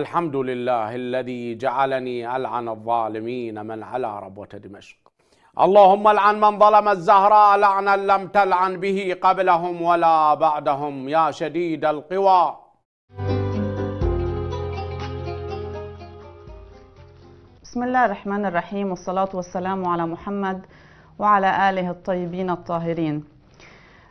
الحمد لله الذي جعلني ألعن الظالمين من على ربوة دمشق اللهم العن من ظلم الزهراء لعنا لم تلعن به قبلهم ولا بعدهم يا شديد القوى بسم الله الرحمن الرحيم والصلاة والسلام على محمد وعلى آله الطيبين الطاهرين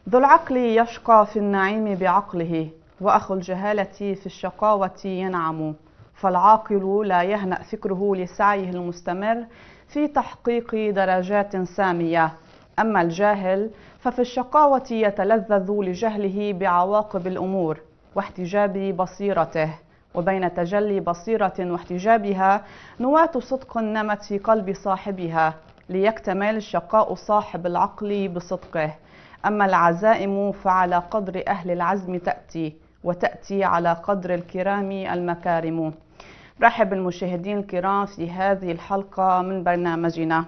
ذو العقل يشقى في النعيم بعقله وأخ الجهالة في الشقاوة ينعم فالعاقل لا يهنأ فكره لسعيه المستمر في تحقيق درجات سامية أما الجاهل ففي الشقاوة يتلذذ لجهله بعواقب الأمور واحتجاب بصيرته وبين تجلي بصيرة واحتجابها نواة صدق نمت في قلب صاحبها ليكتمل الشقاء صاحب العقل بصدقه أما العزائم فعلى قدر أهل العزم تأتي وتأتي على قدر الكرام المكارم رحب بالمشاهدين الكرام في هذه الحلقة من برنامجنا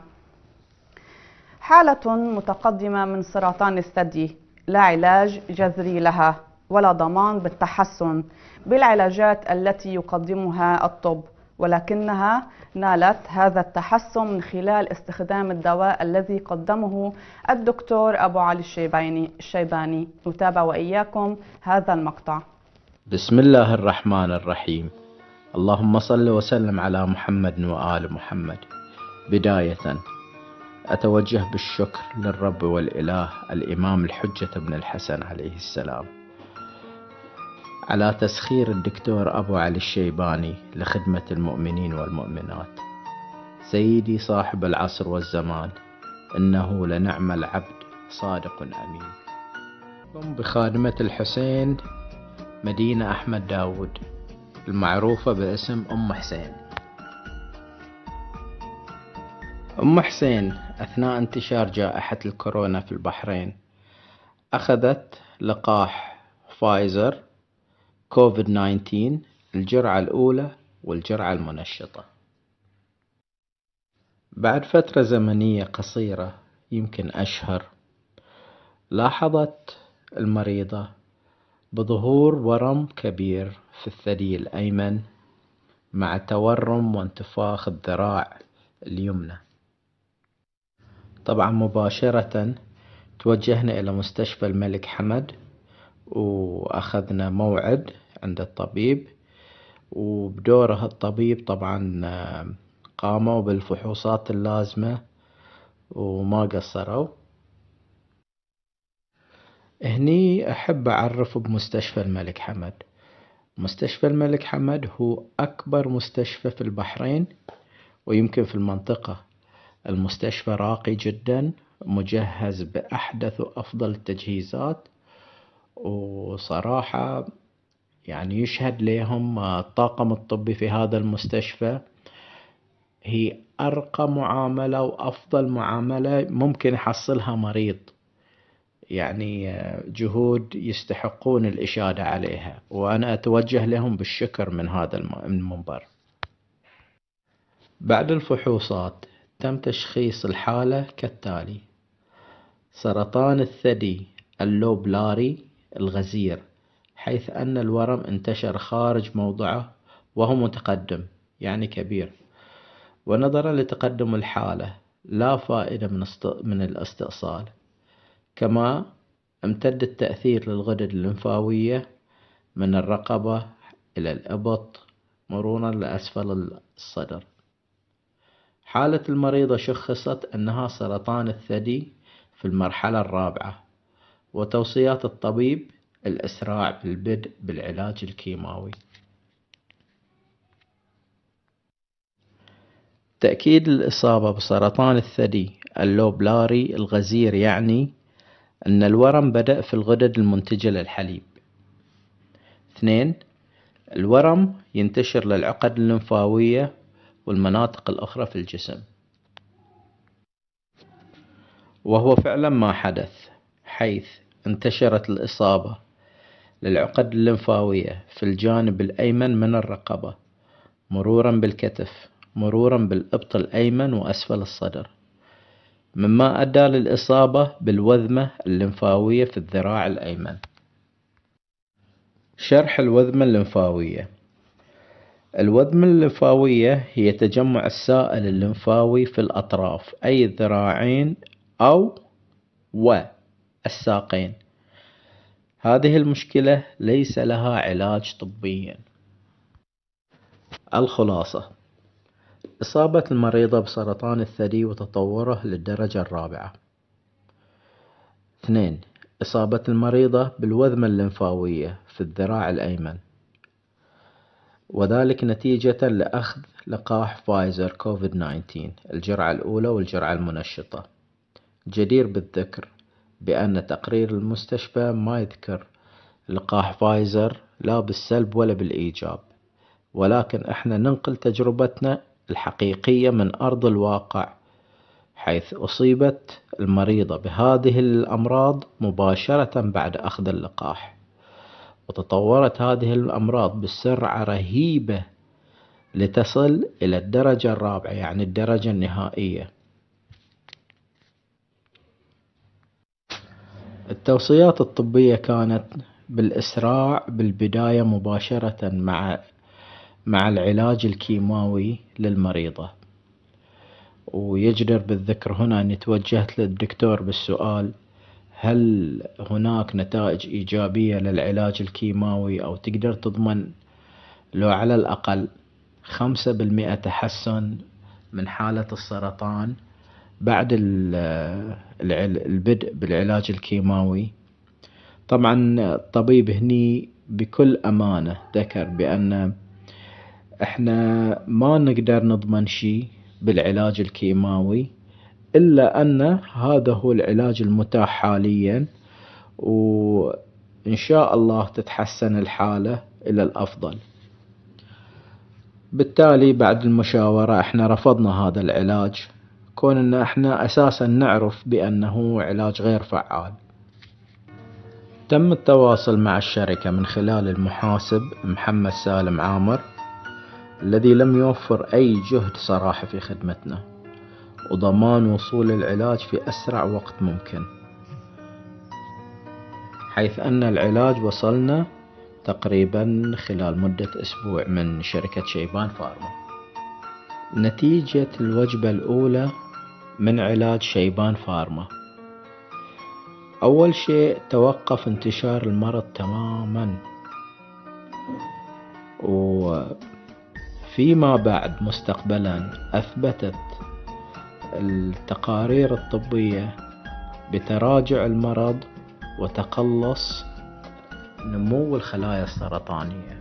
حالة متقدمة من سرطان الثدي لا علاج جذري لها ولا ضمان بالتحسن بالعلاجات التي يقدمها الطب ولكنها نالت هذا التحسن من خلال استخدام الدواء الذي قدمه الدكتور أبو علي الشيباني نتابع وإياكم هذا المقطع بسم الله الرحمن الرحيم اللهم صل وسلم على محمد وآل محمد بداية أتوجه بالشكر للرب والإله الإمام الحجة بن الحسن عليه السلام على تسخير الدكتور أبو علي الشيباني لخدمة المؤمنين والمؤمنات سيدي صاحب العصر والزمان إنه لنعم العبد صادق أمين بخادمة الحسين مدينة أحمد داود المعروفة باسم أم حسين أم حسين أثناء انتشار جائحة الكورونا في البحرين أخذت لقاح فايزر كوفيد 19 الجرعة الأولى والجرعة المنشطة بعد فترة زمنية قصيرة يمكن أشهر لاحظت المريضة بظهور ورم كبير في الثدي الأيمن مع تورم وانتفاخ الذراع اليمنى طبعا مباشرة توجهنا إلى مستشفى الملك حمد وأخذنا موعد عند الطبيب وبدوره الطبيب طبعا آه، قاموا بالفحوصات اللازمة وما قصروا هني أحب أعرف بمستشفى الملك حمد مستشفى الملك حمد هو أكبر مستشفى في البحرين ويمكن في المنطقة المستشفى راقي جدا مجهز بأحدث وأفضل التجهيزات وصراحة يعني يشهد لهم الطاقم الطبي في هذا المستشفى هي أرقى معاملة وأفضل معاملة ممكن يحصلها مريض يعني آه، جهود يستحقون الإشادة عليها وأنا أتوجه لهم بالشكر من هذا المنبر بعد الفحوصات تم تشخيص الحالة كالتالي سرطان الثدي اللوبلاري الغزير حيث أن الورم انتشر خارج موضعه وهو متقدم يعني كبير ونظرا لتقدم الحالة لا فائدة من الاستئصال كما امتد التأثير للغدد الليمفاوية من الرقبة إلى الإبط مرورا لأسفل الصدر حالة المريضة شخصت أنها سرطان الثدي في المرحلة الرابعة وتوصيات الطبيب الإسراع بالبدء بالعلاج الكيماوي تأكيد الإصابة بسرطان الثدي اللوبلاري الغزير يعني أن الورم بدأ في الغدد المنتجة للحليب اثنين الورم ينتشر للعقد اللمفاوية والمناطق الأخرى في الجسم وهو فعلا ما حدث حيث انتشرت الإصابة للعقد اللمفاوية في الجانب الأيمن من الرقبة مرورا بالكتف مرورا بالإبط الأيمن وأسفل الصدر مما أدى للإصابة بالوذمة الليمفاوية في الذراع الأيمن شرح الوذمة الليمفاوية الوذمة الليمفاوية هي تجمع السائل الليمفاوي في الأطراف أي الذراعين أو والساقين هذه المشكلة ليس لها علاج طبيا الخلاصة إصابة المريضة بسرطان الثدي وتطوره للدرجة الرابعة اثنين إصابة المريضة بالوذمة الليمفاوية في الذراع الأيمن وذلك نتيجة لأخذ لقاح فايزر كوفيد 19 الجرعة الأولى والجرعة المنشطة جدير بالذكر بأن تقرير المستشفى ما يذكر لقاح فايزر لا بالسلب ولا بالإيجاب ولكن احنا ننقل تجربتنا الحقيقية من أرض الواقع حيث أصيبت المريضة بهذه الأمراض مباشرة بعد أخذ اللقاح وتطورت هذه الأمراض بسرعة رهيبة لتصل إلى الدرجة الرابعة يعني الدرجة النهائية التوصيات الطبية كانت بالإسراع بالبداية مباشرة مع مع العلاج الكيماوي للمريضة ويجدر بالذكر هنا أني توجهت للدكتور بالسؤال هل هناك نتائج إيجابية للعلاج الكيماوي أو تقدر تضمن لو على الأقل خمسة بالمئة تحسن من حالة السرطان بعد البدء بالعلاج الكيماوي طبعا الطبيب هني بكل أمانة ذكر بأن احنا ما نقدر نضمن شيء بالعلاج الكيماوي إلا أن هذا هو العلاج المتاح حاليا وإن شاء الله تتحسن الحالة إلى الأفضل بالتالي بعد المشاورة احنا رفضنا هذا العلاج كون ان احنا اساسا نعرف بانه علاج غير فعال تم التواصل مع الشركة من خلال المحاسب محمد سالم عامر الذي لم يوفر أي جهد صراحة في خدمتنا وضمان وصول العلاج في أسرع وقت ممكن حيث أن العلاج وصلنا تقريبا خلال مدة أسبوع من شركة شيبان فارما نتيجة الوجبة الأولى من علاج شيبان فارما أول شيء توقف انتشار المرض تماما و فيما بعد مستقبلا أثبتت التقارير الطبية بتراجع المرض وتقلص نمو الخلايا السرطانية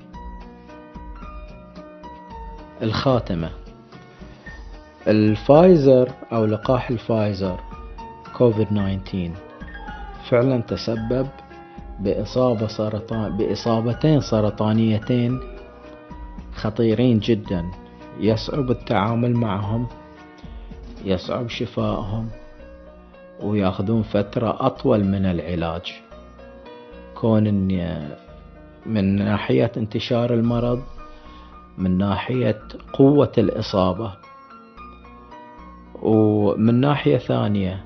الخاتمة الفايزر أو لقاح الفايزر كوفيد 19 فعلا تسبب بإصابة سرطان بإصابتين سرطانيتين خطيرين جدا يصعب التعامل معهم يصعب شفائهم وياخذون فترة أطول من العلاج كون إن من ناحية انتشار المرض من ناحية قوة الإصابة ومن ناحية ثانية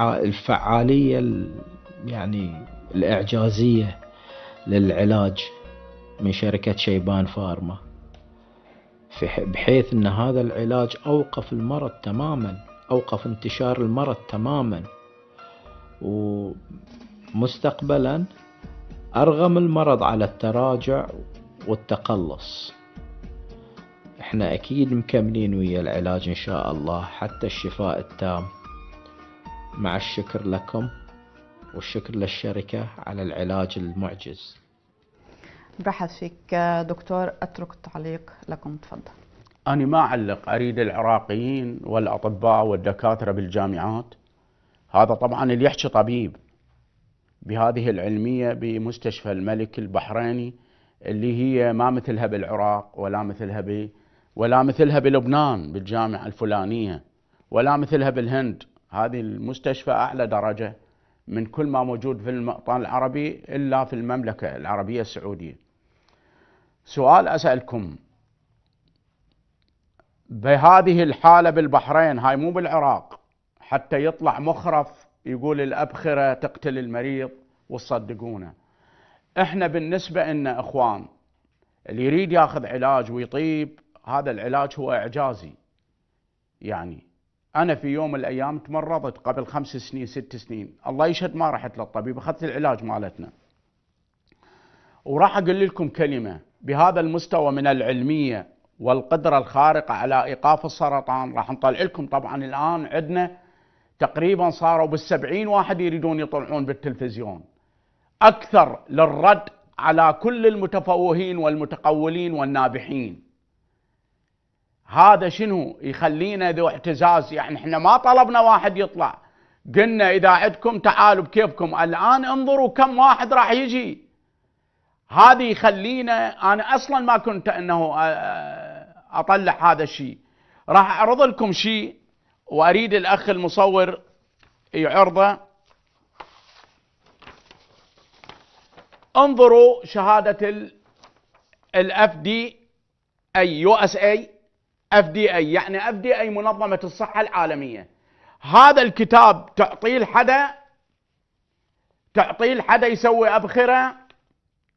الفعالية يعني الإعجازية للعلاج من شركة شيبان فارما بحيث أن هذا العلاج أوقف المرض تماما أوقف انتشار المرض تماما ومستقبلا أرغم المرض على التراجع والتقلص احنا اكيد مكملين ويا العلاج ان شاء الله حتى الشفاء التام مع الشكر لكم والشكر للشركة على العلاج المعجز بحث فيك دكتور أترك التعليق لكم تفضل أنا ما أعلق أريد العراقيين والأطباء والدكاترة بالجامعات هذا طبعا اللي يحكي طبيب بهذه العلمية بمستشفى الملك البحريني اللي هي ما مثلها بالعراق ولا مثلها ب ولا مثلها بلبنان بالجامعة الفلانية ولا مثلها بالهند هذه المستشفى أعلى درجة من كل ما موجود في الموطن العربي إلا في المملكة العربية السعودية سؤال أسألكم بهذه الحالة بالبحرين هاي مو بالعراق حتى يطلع مخرف يقول الأبخرة تقتل المريض وتصدقونه احنا بالنسبة لنا اخوان اللي يريد ياخذ علاج ويطيب هذا العلاج هو اعجازي يعني انا في يوم من الايام تمرضت قبل خمس سنين ست سنين الله يشهد ما رحت للطبيب اخذت العلاج مالتنا وراح اقول لكم كلمه بهذا المستوى من العلميه والقدره الخارقه على ايقاف السرطان راح نطلع لكم طبعا الان عندنا تقريبا صاروا بالسبعين واحد يريدون يطلعون بالتلفزيون اكثر للرد على كل المتفوهين والمتقولين والنابحين هذا شنو يخلينا ذو اعتزاز يعني احنا ما طلبنا واحد يطلع قلنا اذا عندكم تعالوا بكيفكم الان انظروا كم واحد راح يجي هذه يخلينا انا اصلا ما كنت انه آه، آه، اطلع هذا الشيء راح اعرض لكم شيء واريد الاخ المصور يعرضه انظروا شهاده الاف دي اي يو اس اي اف دي اي يعني اف دي اي منظمه الصحه العالميه هذا الكتاب تعطيه لحدا تعطيه لحدا يسوي ابخره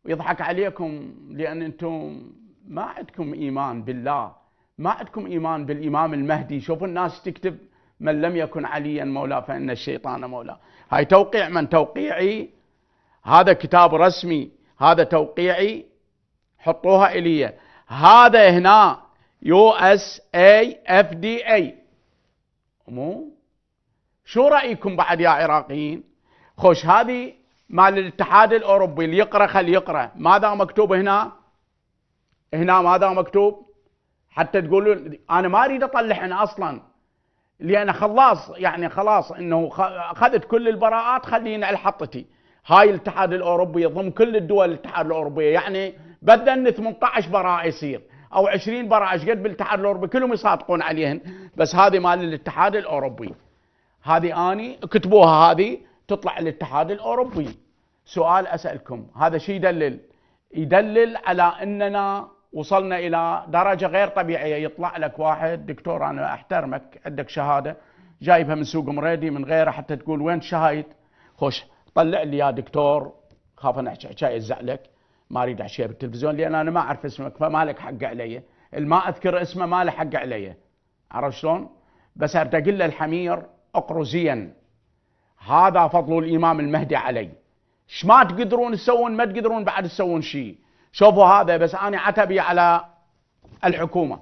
ويضحك عليكم لان انتم ما عندكم ايمان بالله ما عندكم ايمان بالامام المهدي شوفوا الناس تكتب من لم يكن عليا مولى فان الشيطان مولى هاي توقيع من توقيعي هذا كتاب رسمي هذا توقيعي حطوها الي هذا هنا يو اس اي اف دي اي مو شو رايكم بعد يا عراقيين خوش هذه مال الاتحاد الاوروبي اللي يقرا خل يقرا ماذا مكتوب هنا هنا ماذا مكتوب حتى تقولون انا ما اريد اطلع هنا اصلا لان خلاص يعني خلاص انه اخذت كل البراءات خليني حطتي هاي الاتحاد الاوروبي يضم كل الدول الاتحاد الاوروبيه يعني بدل 18 براءه يصير او 20 برا ايش قد بالاتحاد الاوروبي كلهم يصادقون عليهن بس هذه مال الاتحاد الاوروبي هذه اني كتبوها هذه تطلع الاتحاد الاوروبي سؤال اسالكم هذا شيء يدلل يدلل على اننا وصلنا الى درجه غير طبيعيه يطلع لك واحد دكتور انا احترمك عندك شهاده جايبها من سوق مريدي من غيره حتى تقول وين شهايد خوش طلع لي يا دكتور خاف انا احكي حكايه ازعلك ما اريد احشيها بالتلفزيون لان انا ما اعرف اسمك فما لك حق علي الما اذكر اسمه ما له حق علي عرفت شلون؟ بس ارتقل الحمير اقرزيا هذا فضل الامام المهدي علي ايش ما تقدرون تسوون ما تقدرون بعد تسوون شيء شوفوا هذا بس انا عتبي على الحكومه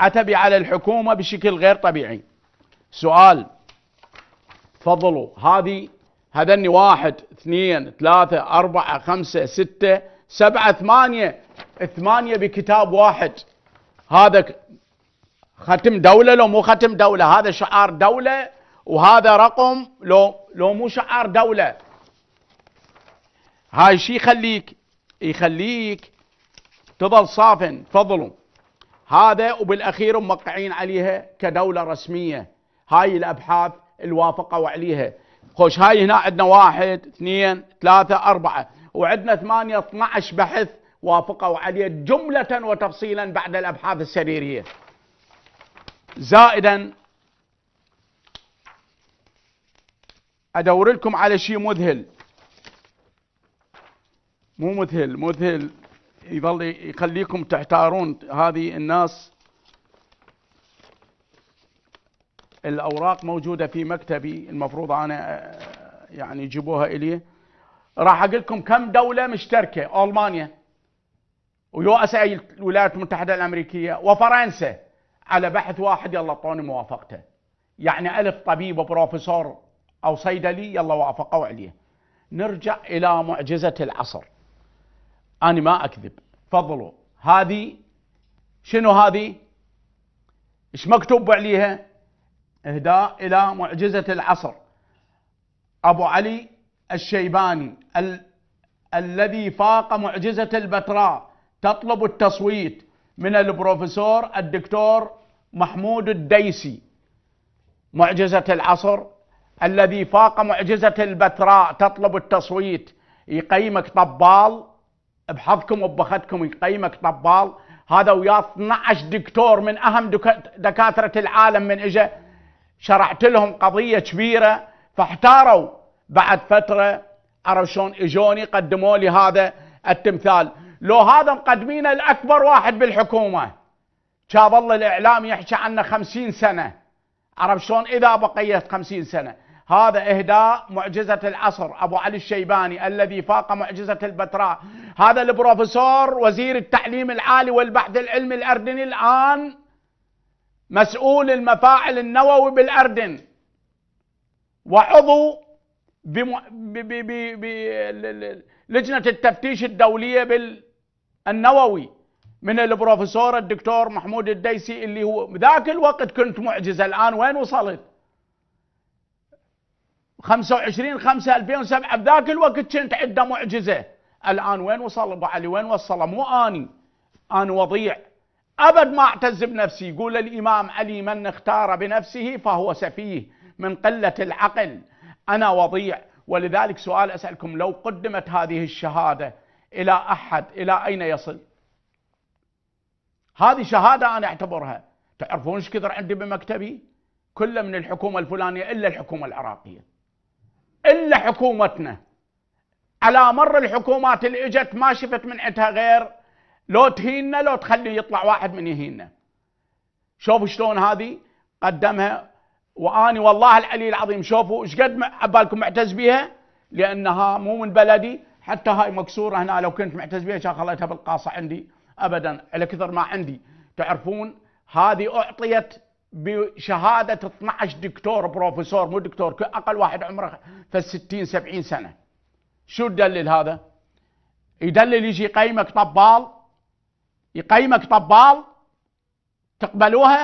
عتبي على الحكومه بشكل غير طبيعي سؤال تفضلوا هذه هذني واحد اثنين ثلاثة أربعة خمسة ستة سبعة ثمانية ثمانية بكتاب واحد هذا ختم دولة لو مو ختم دولة هذا شعار دولة وهذا رقم لو لو مو شعار دولة هاي شي يخليك يخليك تظل صافن تفضلوا هذا وبالاخير موقعين عليها كدوله رسميه هاي الابحاث الوافقوا عليها خوش هاي هنا عندنا واحد اثنين ثلاثة أربعة وعندنا ثمانية 12 بحث وافقوا عليه جملة وتفصيلا بعد الأبحاث السريرية زائدا أدور لكم على شيء مذهل مو مذهل مذهل يظل يخليكم تحتارون هذه الناس الأوراق موجودة في مكتبي المفروض أنا آه، يعني يجيبوها إلي راح أقول لكم كم دولة مشتركة ألمانيا ويو اي الولايات المتحدة الأمريكية وفرنسا على بحث واحد يلا اعطوني موافقته يعني ألف طبيب وبروفيسور أو صيدلي يلا وافقوا عليه نرجع إلى معجزة العصر أنا ما أكذب تفضلوا هذه شنو هذه؟ ايش مكتوب عليها؟ إهداء إلى معجزة العصر أبو علي الشيباني ال الذي فاق معجزة البتراء تطلب التصويت من البروفيسور الدكتور محمود الديسي معجزة العصر الذي فاق معجزة البتراء تطلب التصويت يقيمك طبال بحظكم وبخدكم يقيمك طبال هذا وياه 12 دكتور من اهم دكاتره العالم من اجى شرعت لهم قضية كبيرة فاحتاروا بعد فترة عرف شلون اجوني قدموا لي هذا التمثال لو هذا مقدمينه الأكبر واحد بالحكومة شاب الله الإعلام يحكي عنه خمسين سنة عرف شلون إذا بقيت خمسين سنة هذا إهداء معجزة العصر أبو علي الشيباني الذي فاق معجزة البتراء هذا البروفيسور وزير التعليم العالي والبحث العلمي الأردني الآن مسؤول المفاعل النووي بالأردن وعضو بلجنة التفتيش الدولية بالنووي من البروفيسور الدكتور محمود الديسي اللي هو ذاك الوقت كنت معجزة الآن وين وصلت 25 5 2007 بذاك الوقت كنت عنده معجزة الآن وين وصل أبو علي وين وصله مو أني أنا وضيع أبد ما أعتز بنفسي يقول الإمام علي من اختار بنفسه فهو سفيه من قلة العقل أنا وضيع ولذلك سؤال أسألكم لو قدمت هذه الشهادة إلى أحد إلى أين يصل هذه شهادة أنا أعتبرها تعرفون ايش كثر عندي بمكتبي كله من الحكومة الفلانية إلا الحكومة العراقية إلا حكومتنا على مر الحكومات اللي اجت ما شفت من عندها غير لو تهيننا لو تخلي يطلع واحد من يهيننا شوفوا شلون هذه قدمها واني والله العلي العظيم شوفوا ايش قد عبالكم معتز بيها لانها مو من بلدي حتى هاي مكسوره هنا لو كنت معتز بيها كان خليتها بالقاصه عندي ابدا على كثر ما عندي تعرفون هذه اعطيت بشهاده 12 دكتور بروفيسور مو دكتور اقل واحد عمره في 60 70 سنه شو تدلل هذا؟ يدلل يجي يقيمك طبال يقيمك طبال تقبلوها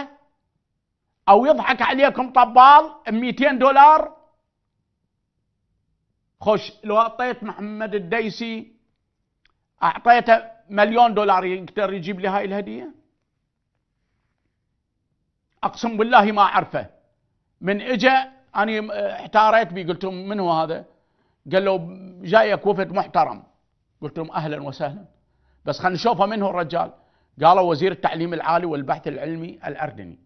او يضحك عليكم طبال ب 200 دولار خش لو اعطيت محمد الديسي اعطيته مليون دولار يقدر يجيب لي هاي الهديه اقسم بالله ما اعرفه من اجا انا احتاريت بي قلت لهم من هو هذا؟ قال له جايك وفد محترم قلت لهم اهلا وسهلا بس خلينا نشوفه من هو الرجال قال وزير التعليم العالي والبحث العلمي الأردني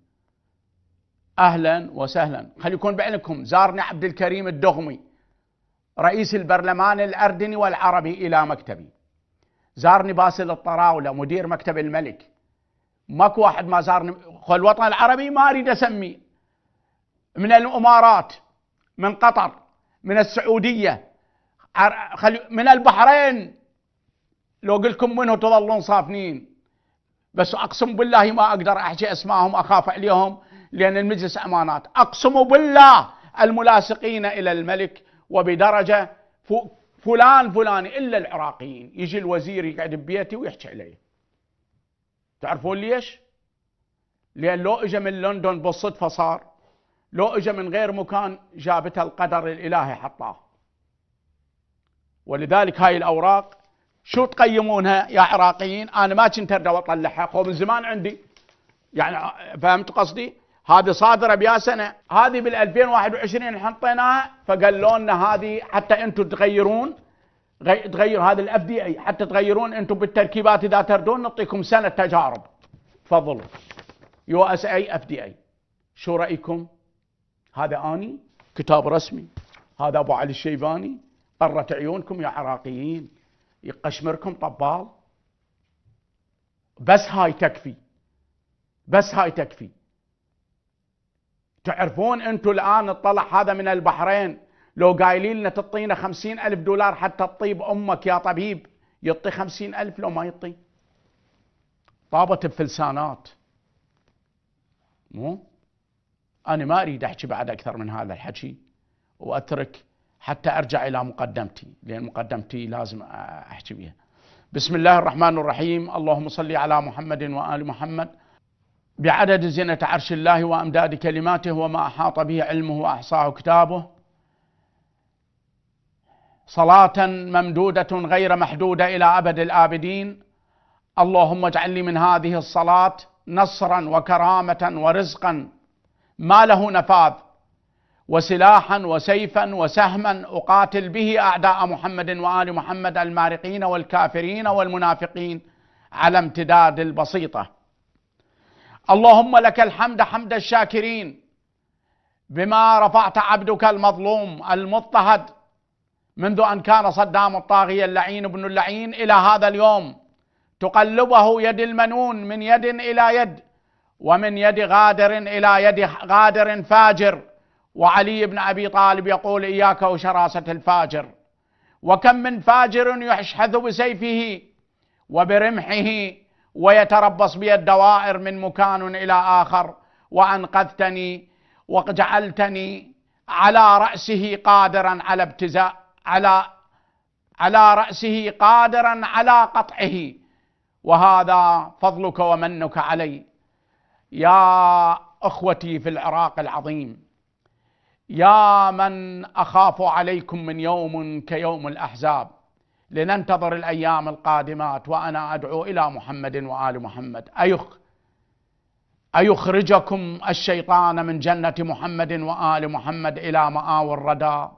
أهلا وسهلا خلي يكون بعلمكم زارني عبد الكريم الدغمي رئيس البرلمان الأردني والعربي إلى مكتبي زارني باسل الطراولة مدير مكتب الملك ماكو واحد ما زارني الوطن العربي ما أريد أسمي من الإمارات من قطر من السعودية من البحرين لو قلكم منه تظلون صافنين بس اقسم بالله ما اقدر احكي اسمائهم اخاف عليهم لان المجلس امانات اقسم بالله الملاصقين الى الملك وبدرجه فلان فلان الا العراقيين يجي الوزير يقعد ببيتي ويحكي علي تعرفون ليش؟ لان لو اجى من لندن بالصدفه صار لو اجى من غير مكان جابته القدر الالهي حطاه ولذلك هاي الاوراق شو تقيمونها يا عراقيين انا ما كنت ارد اطلعها هو من زمان عندي يعني فهمت قصدي هذه صادره بيا سنه هذه بال 2021 حطيناها فقالوا لنا هذه حتى انتم تغيرون غي... تغير هذا الاف دي اي حتى تغيرون انتم بالتركيبات اذا تردون نعطيكم سنه تجارب تفضلوا يو اس اي اف دي اي شو رايكم؟ هذا اني كتاب رسمي هذا ابو علي الشيباني قرت عيونكم يا عراقيين يقشمركم طبال بس هاي تكفي بس هاي تكفي تعرفون انتم الان الطلع هذا من البحرين لو قايلين لنا تعطينا خمسين ألف دولار حتى تطيب أمك يا طبيب يعطي خمسين ألف لو ما يعطي طابت بفلسانات مو أنا ما أريد أحكي بعد أكثر من هذا الحكي وأترك حتى ارجع الى مقدمتي لان مقدمتي لازم احكي بها. بسم الله الرحمن الرحيم، اللهم صل على محمد وال محمد. بعدد زينة عرش الله وامداد كلماته وما احاط به علمه واحصاه كتابه. صلاة ممدودة غير محدودة الى ابد الابدين. اللهم اجعل لي من هذه الصلاة نصرا وكرامة ورزقا ما له نفاذ وسلاحا وسيفا وسهما أقاتل به أعداء محمد وآل محمد المارقين والكافرين والمنافقين على امتداد البسيطة اللهم لك الحمد حمد الشاكرين بما رفعت عبدك المظلوم المضطهد منذ أن كان صدام الطاغية اللعين ابن اللعين إلى هذا اليوم تقلبه يد المنون من يد إلى يد ومن يد غادر إلى يد غادر فاجر وعلي بن ابي طالب يقول اياك وشراسه الفاجر وكم من فاجر يشحذ بسيفه وبرمحه ويتربص بي الدوائر من مكان الى اخر وانقذتني وجعلتني على راسه قادرا على ابتزاء على على راسه قادرا على قطعه وهذا فضلك ومنك علي يا اخوتي في العراق العظيم يا من اخاف عليكم من يوم كيوم الاحزاب لننتظر الايام القادمات وانا ادعو الى محمد وال محمد ايخ ايخرجكم الشيطان من جنه محمد وال محمد الى ماوى الردى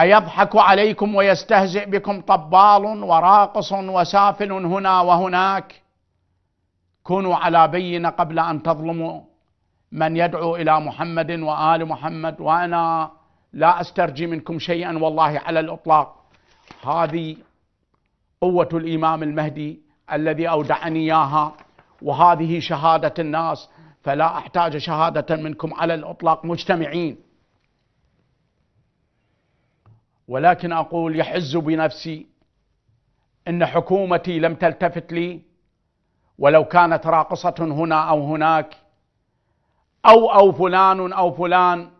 ايضحك عليكم ويستهزئ بكم طبال وراقص وسافل هنا وهناك كونوا على بينه قبل ان تظلموا من يدعو الى محمد وال محمد وانا لا استرجي منكم شيئا والله على الاطلاق هذه قوه الامام المهدي الذي اودعني اياها وهذه شهاده الناس فلا احتاج شهاده منكم على الاطلاق مجتمعين ولكن اقول يحز بنفسي ان حكومتي لم تلتفت لي ولو كانت راقصه هنا او هناك أو أو فلان أو فلان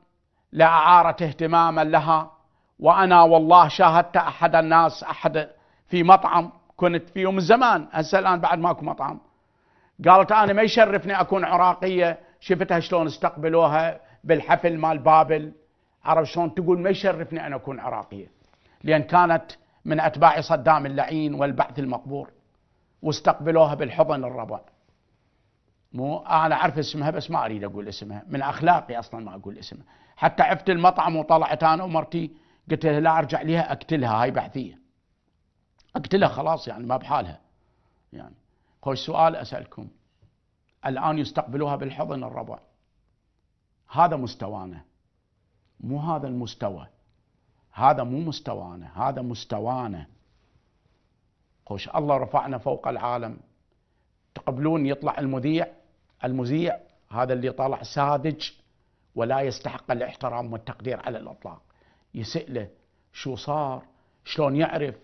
لا أعارت اهتماما لها وأنا والله شاهدت أحد الناس أحد في مطعم كنت في يوم الزمان هسه الآن بعد ماكو مطعم قالت أنا ما يشرفني أكون عراقية شفتها شلون استقبلوها بالحفل مال بابل عرف شلون تقول ما يشرفني أن أكون عراقية لأن كانت من أتباع صدام اللعين والبعث المقبور واستقبلوها بالحضن الربع مو انا اعرف اسمها بس ما اريد اقول اسمها من اخلاقي اصلا ما اقول اسمها حتى عفت المطعم وطلعت انا ومرتي قلت لها لا ارجع لها اقتلها هاي بحثيه اقتلها خلاص يعني ما بحالها يعني خوش سؤال اسالكم الان يستقبلوها بالحضن الربع هذا مستوانا مو هذا المستوى هذا مو مستوانا هذا مستوانا خوش الله رفعنا فوق العالم تقبلون يطلع المذيع المذيع هذا اللي طلع ساذج ولا يستحق الاحترام والتقدير على الاطلاق يسأله شو صار شلون يعرف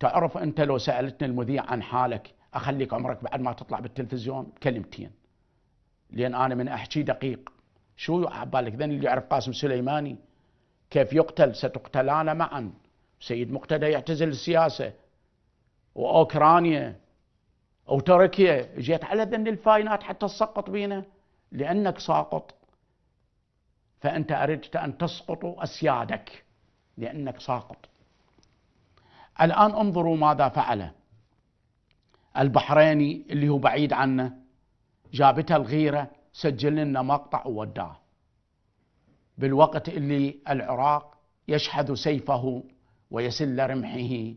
تعرف انت لو سالتني المذيع عن حالك اخليك عمرك بعد ما تطلع بالتلفزيون كلمتين لان انا من احكي دقيق شو عبالك ذن اللي يعرف قاسم سليماني كيف يقتل ستقتلان معا سيد مقتدى يعتزل السياسه واوكرانيا أو تركيا جيت على ذن الفاينات حتى تسقط بينا لأنك ساقط فأنت أردت أن تسقط أسيادك لأنك ساقط الآن انظروا ماذا فعل البحريني اللي هو بعيد عنه جابتها الغيرة سجل لنا مقطع ووداه بالوقت اللي العراق يشحذ سيفه ويسل رمحه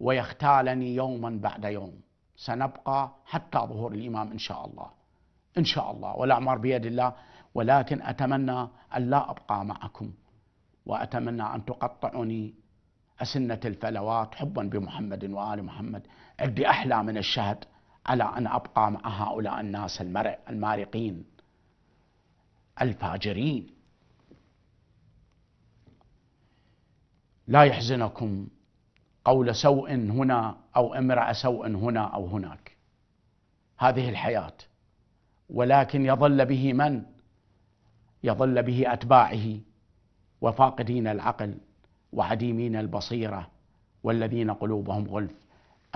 ويختالني يوما بعد يوم سنبقى حتى ظهور الإمام إن شاء الله إن شاء الله والأعمار بيد الله ولكن أتمنى أن لا أبقى معكم وأتمنى أن تقطعني أسنة الفلوات حبا بمحمد وآل محمد عندي أحلى من الشهد على أن أبقى مع هؤلاء الناس المارقين الفاجرين لا يحزنكم قول سوء هنا او امراه سوء هنا او هناك هذه الحياه ولكن يظل به من يظل به اتباعه وفاقدين العقل وعديمين البصيره والذين قلوبهم غلف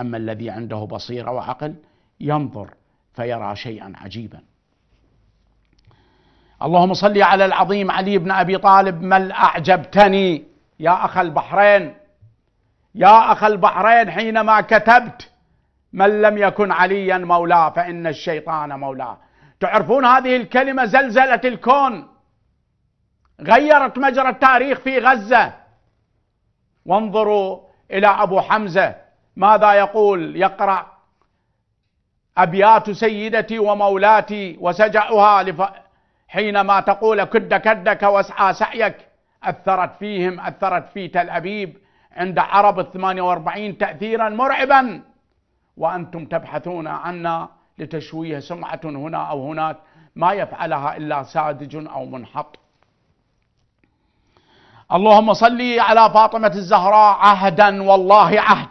اما الذي عنده بصيره وعقل ينظر فيرى شيئا عجيبا اللهم صل على العظيم علي بن ابي طالب ما اعجبتني يا اخ البحرين يا أخ البحرين حينما كتبت من لم يكن عليا مولاه فإن الشيطان مولاه تعرفون هذه الكلمة زلزلت الكون غيرت مجرى التاريخ في غزة وانظروا إلى أبو حمزة ماذا يقول يقرأ أبيات سيدتي ومولاتي وسجعها لف... حينما تقول كد كدك واسعى سعيك أثرت فيهم أثرت في تل أبيب عند عرب ال 48 تأثيرا مرعبا وأنتم تبحثون عنا لتشويه سمعة هنا أو هناك ما يفعلها إلا ساذج أو منحط اللهم صلي على فاطمة الزهراء عهدا والله عهد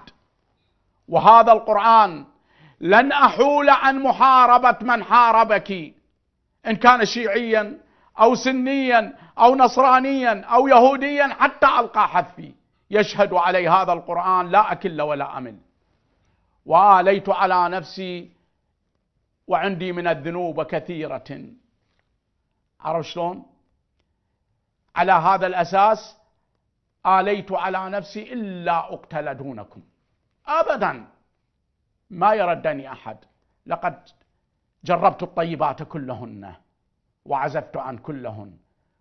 وهذا القرآن لن أحول عن محاربة من حاربك إن كان شيعيا أو سنيا أو نصرانيا أو يهوديا حتى ألقى حثي يشهد علي هذا القرآن لا أكل ولا أمل وآليت على نفسي وعندي من الذنوب كثيرة عرفت شلون؟ على هذا الأساس آليت على نفسي إلا أقتل دونكم أبدا ما يردني أحد لقد جربت الطيبات كلهن وعزفت عن كلهن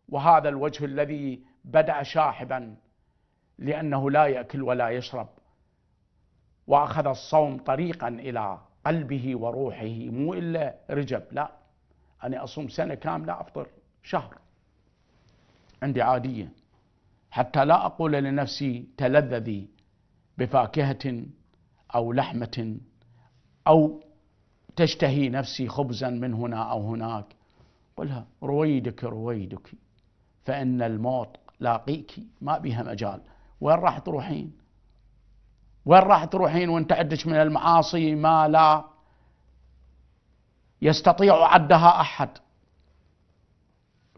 وهذا الوجه الذي بدأ شاحبا لأنه لا يأكل ولا يشرب وأخذ الصوم طريقا إلى قلبه وروحه مو إلا رجب لا أنا أصوم سنة كاملة أفطر شهر عندي عادية حتى لا أقول لنفسي تلذذي بفاكهة أو لحمة أو تشتهي نفسي خبزا من هنا أو هناك قلها رويدك رويدك فإن الموت لاقيك ما بها مجال وين راح تروحين وين راح تروحين وانت عندك من المعاصي ما لا يستطيع عدها احد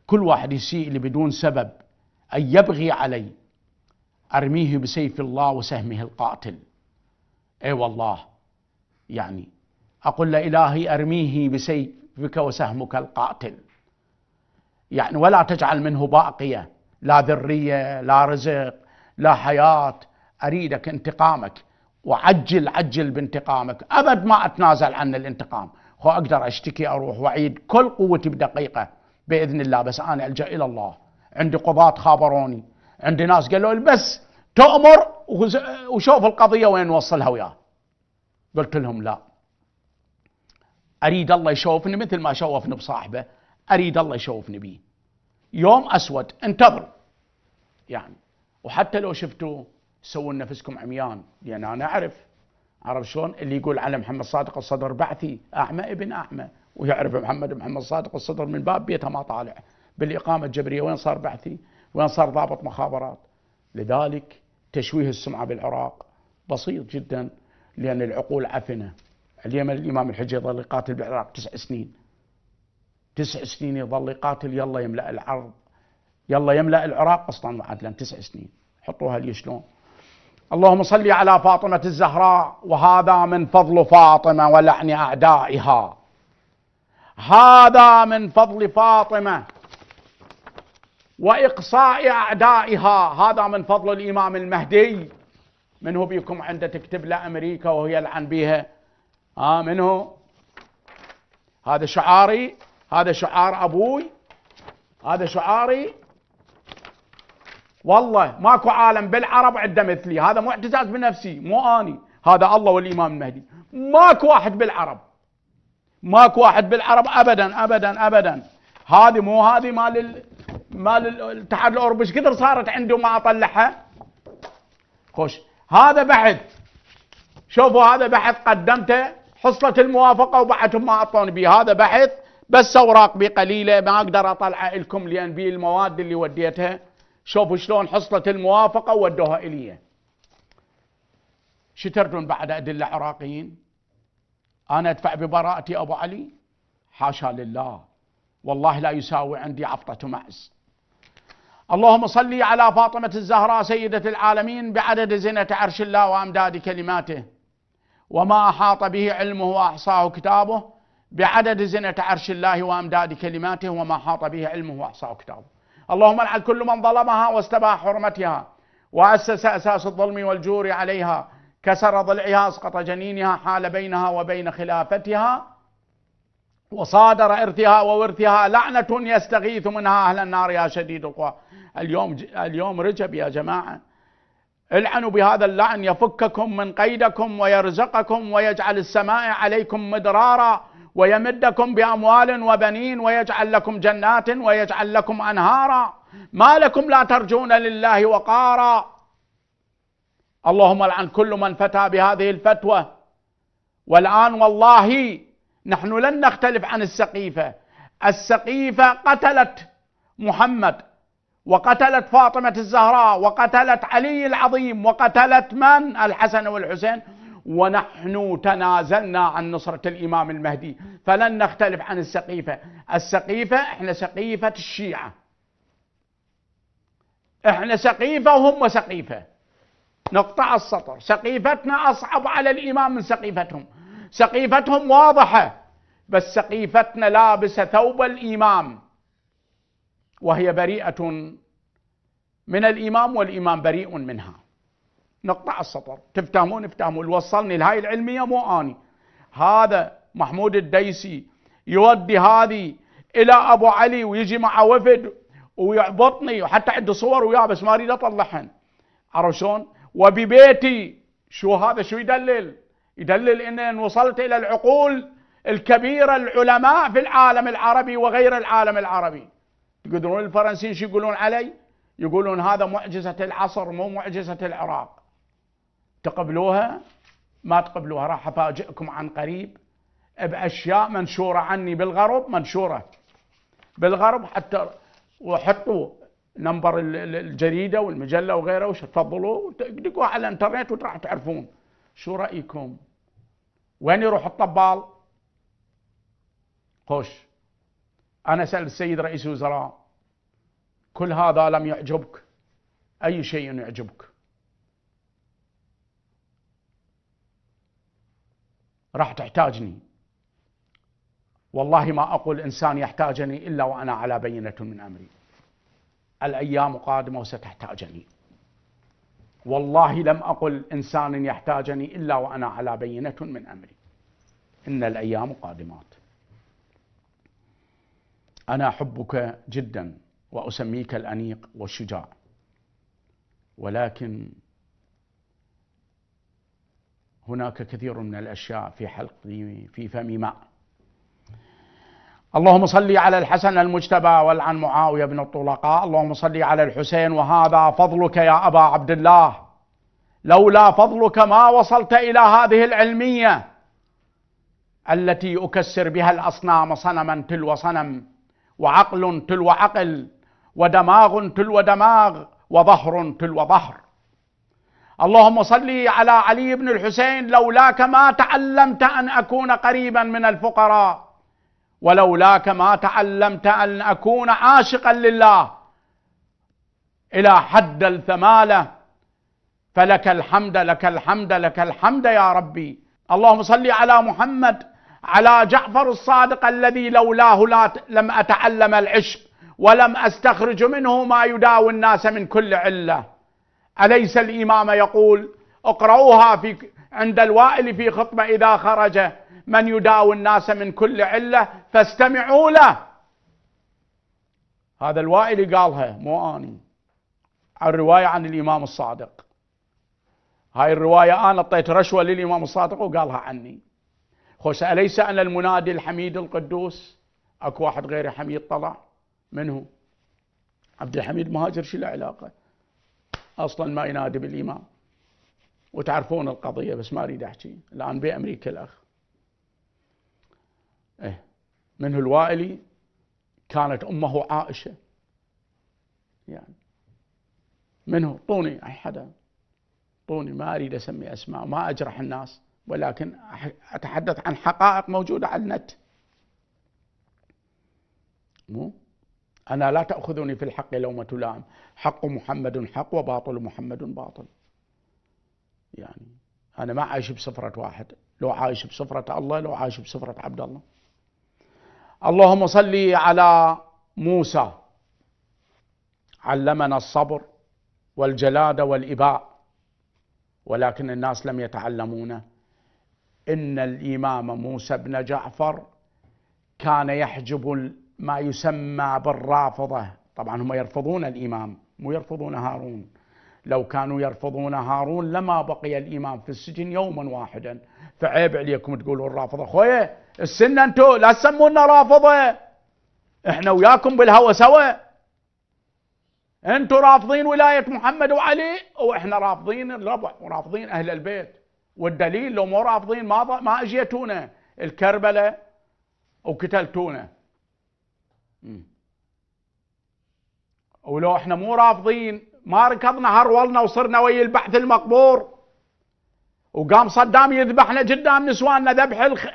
كل واحد يسيء اللي بدون سبب ان يبغي علي ارميه بسيف الله وسهمه القاتل اي والله يعني اقول لا الهي ارميه بسيفك وسهمك القاتل يعني ولا تجعل منه باقيه لا ذريه لا رزق لا حياة أريدك انتقامك وعجل عجل بانتقامك أبد ما أتنازل عن الانتقام خو أقدر أشتكي أروح وأعيد كل قوتي بدقيقة بإذن الله بس أنا ألجأ إلى الله عندي قضاة خابروني عندي ناس قالوا لي بس تؤمر وشوف القضية وين نوصلها وياه قلت لهم لا أريد الله يشوفني مثل ما شوفني بصاحبه أريد الله يشوفني بيه يوم أسود انتظر يعني وحتى لو شفتوا سووا نفسكم عميان لان يعني انا اعرف عرف شلون اللي يقول على محمد صادق الصدر بعثي اعمى ابن اعمى ويعرف محمد محمد صادق الصدر من باب بيته ما طالع بالاقامه الجبريه وين صار بعثي؟ وين صار ضابط مخابرات؟ لذلك تشويه السمعه بالعراق بسيط جدا لان العقول عفنه اليمن الامام الحجي يظل يقاتل بالعراق تسع سنين تسع سنين يظل يقاتل يلا يملا العرض يلا يملا العراق قسطا وعدلا تسع سنين حطوها لي شلون اللهم صل على فاطمه الزهراء وهذا من فضل فاطمه ولعن اعدائها هذا من فضل فاطمه واقصاء اعدائها هذا من فضل الامام المهدي منه بيكم عنده تكتب له امريكا وهي يلعن بيها ها آه منه هذا شعاري هذا شعار ابوي هذا شعاري والله ماكو عالم بالعرب عنده مثلي هذا مو اعتزاز بنفسي مو اني هذا الله والامام المهدي ماكو واحد بالعرب ماكو واحد بالعرب ابدا ابدا ابدا هذه مو هذه مال ال... مال الاتحاد الاوروبي ايش كثر صارت عنده ما اطلعها خوش هذا بحث شوفوا هذا بحث قدمته حصلت الموافقه وبعدهم ما اعطوني به هذا بحث بس اوراق بقليله ما اقدر اطلعه لكم لان بي المواد اللي وديتها شوفوا شلون حصلت الموافقه ودوها إلي شو تردون بعد ادله عراقيين؟ انا ادفع ببراءتي ابو علي؟ حاشا لله والله لا يساوي عندي عفطه معز اللهم صل على فاطمة الزهراء سيدة العالمين بعدد زنة عرش الله وأمداد كلماته وما أحاط به علمه وأحصاه كتابه بعدد زنة عرش الله وأمداد كلماته وما أحاط به علمه وأحصاه كتابه اللهم العن كل من ظلمها واستباح حرمتها وأسس أساس الظلم والجور عليها كسر ضلعها أسقط جنينها حال بينها وبين خلافتها وصادر إرثها وورثها لعنة يستغيث منها أهل النار يا شديد القوى اليوم اليوم رجب يا جماعة العنوا بهذا اللعن يفككم من قيدكم ويرزقكم ويجعل السماء عليكم مدرارا ويمدكم باموال وبنين ويجعل لكم جنات ويجعل لكم انهارا ما لكم لا ترجون لله وقارا اللهم العن كل من فتى بهذه الفتوى والان والله نحن لن نختلف عن السقيفه السقيفه قتلت محمد وقتلت فاطمه الزهراء وقتلت علي العظيم وقتلت من الحسن والحسين ونحن تنازلنا عن نصرة الإمام المهدي فلن نختلف عن السقيفة السقيفة احنا سقيفة الشيعة احنا سقيفة وهم سقيفة نقطع السطر سقيفتنا أصعب على الإمام من سقيفتهم سقيفتهم واضحة بس سقيفتنا لابسة ثوب الإمام وهي بريئة من الإمام والإمام بريء منها نقطع السطر تفتهمون افتهموا اللي وصلني لهاي العلمية مو أني هذا محمود الديسي يودي هذه إلى أبو علي ويجي مع وفد ويعبطني وحتى عنده صور وياه بس ما أريد أطلعهن عرفت شلون؟ وببيتي شو هذا شو يدلل؟ يدلل ان وصلت الى العقول الكبيره العلماء في العالم العربي وغير العالم العربي تقدرون الفرنسيين شو يقولون علي؟ يقولون هذا معجزه العصر مو معجزه العراق تقبلوها ما تقبلوها راح افاجئكم عن قريب باشياء منشوره عني بالغرب منشوره بالغرب حتى وحطوا نمبر الجريده والمجله وغيره وش تفضلوا دقوا على الانترنت وراح تعرفون شو رايكم وين يروح الطبال خوش انا سال السيد رئيس الوزراء كل هذا لم يعجبك اي شيء يعجبك راح تحتاجني والله ما أقول إنسان يحتاجني إلا وأنا على بينة من أمري الأيام قادمة وستحتاجني والله لم أقل إنسان يحتاجني إلا وأنا على بينة من أمري إن الأيام قادمات أنا أحبك جدا وأسميك الأنيق والشجاع ولكن هناك كثير من الأشياء في حلق في فم ماء اللهم صل على الحسن المجتبى والعن معاوية بن الطلقاء اللهم صل على الحسين وهذا فضلك يا أبا عبد الله لولا فضلك ما وصلت إلى هذه العلمية التي أكسر بها الأصنام صنما تلو صنم وعقل تلو عقل ودماغ تلو دماغ وظهر تلو ظهر اللهم صل على علي بن الحسين لولاك ما تعلمت ان اكون قريبا من الفقراء ولولاك ما تعلمت ان اكون عاشقا لله الى حد الثماله فلك الحمد لك الحمد لك الحمد يا ربي اللهم صل على محمد على جعفر الصادق الذي لولاه لا لم اتعلم العشق ولم استخرج منه ما يداوي الناس من كل عله أليس الإمام يقول اقرأوها في عند الوائل في خطبة إذا خرج من يداوي الناس من كل علة فاستمعوا له هذا الوائل قالها مو أني الرواية عن الإمام الصادق هاي الرواية أنا أعطيت رشوة للإمام الصادق وقالها عني خوش أليس أنا المنادي الحميد القدوس أكو واحد غير حميد طلع منه عبد الحميد مهاجر شو العلاقة اصلا ما ينادي بالامام وتعرفون القضيه بس ما اريد احكي الان بامريكا الاخ ايه منه الوائلي كانت امه عائشه يعني منه طوني اي حدا طوني ما اريد اسمي اسماء ما اجرح الناس ولكن اتحدث عن حقائق موجوده على النت مو أنا لا تأخذني في الحق لومة لائم حق محمد حق وباطل محمد باطل يعني أنا ما عايش بسفرة واحد لو عايش بسفرة الله لو عايش بسفرة عبد الله اللهم صلي على موسى علمنا الصبر والجلادة والإباء ولكن الناس لم يتعلمونه إن الإمام موسى بن جعفر كان يحجب ما يسمى بالرافضة طبعا هم يرفضون الإمام مو يرفضون هارون لو كانوا يرفضون هارون لما بقي الإمام في السجن يوما واحدا فعيب عليكم تقولون رافضة خويا السنة انتو لا تسمونا رافضة احنا وياكم بالهوى سوا انتم رافضين ولايه محمد وعلي واحنا رافضين الربع ورافضين اهل البيت والدليل لو مو رافضين ما ما اجيتونا الكربله وقتلتونا ولو احنا مو رافضين ما ركضنا هرولنا وصرنا ويا البحث المقبور وقام صدام يذبحنا قدام نسواننا ذبح الخ...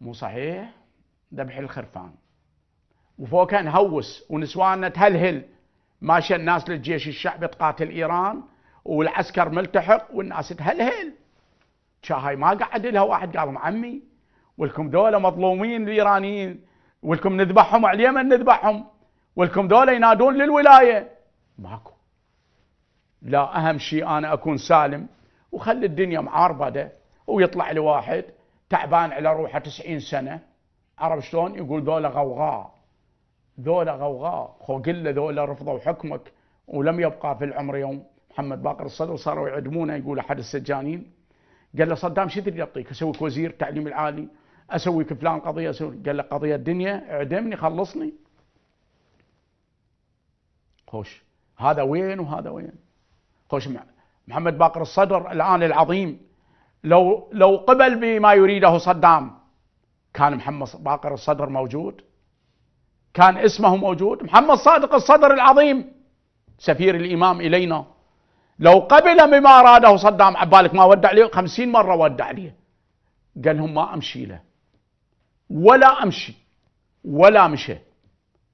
مو صحيح ذبح الخرفان وفوقها نهوس ونسواننا تهلهل ماشي الناس للجيش الشعبي تقاتل ايران والعسكر ملتحق والناس تهلهل شاهاي ما قعد لها واحد قال عمي ولكم دولة مظلومين الإيرانيين ولكم نذبحهم على اليمن نذبحهم ولكم دولة ينادون للولاية ماكو لا أهم شيء أنا أكون سالم وخلي الدنيا معربدة ويطلع لواحد تعبان على روحه 90 سنة عرف شلون يقول ذولا غوغاء ذولا غوغاء خو قله ذولا رفضوا حكمك ولم يبقى في العمر يوم محمد باقر الصدر صاروا يعدمونه يقول احد السجانين قال له صدام شو تريد اعطيك اسويك وزير التعليم العالي اسوي في فلان قضيه اسوي قال له قضيه الدنيا اعدمني خلصني خوش هذا وين وهذا وين خوش محمد باقر الصدر الان العظيم لو لو قبل بما يريده صدام كان محمد باقر الصدر موجود كان اسمه موجود محمد صادق الصدر العظيم سفير الامام الينا لو قبل بما اراده صدام عبالك ما ودع لي خمسين مره ودع لي قال لهم ما امشي له ولا امشي ولا مشى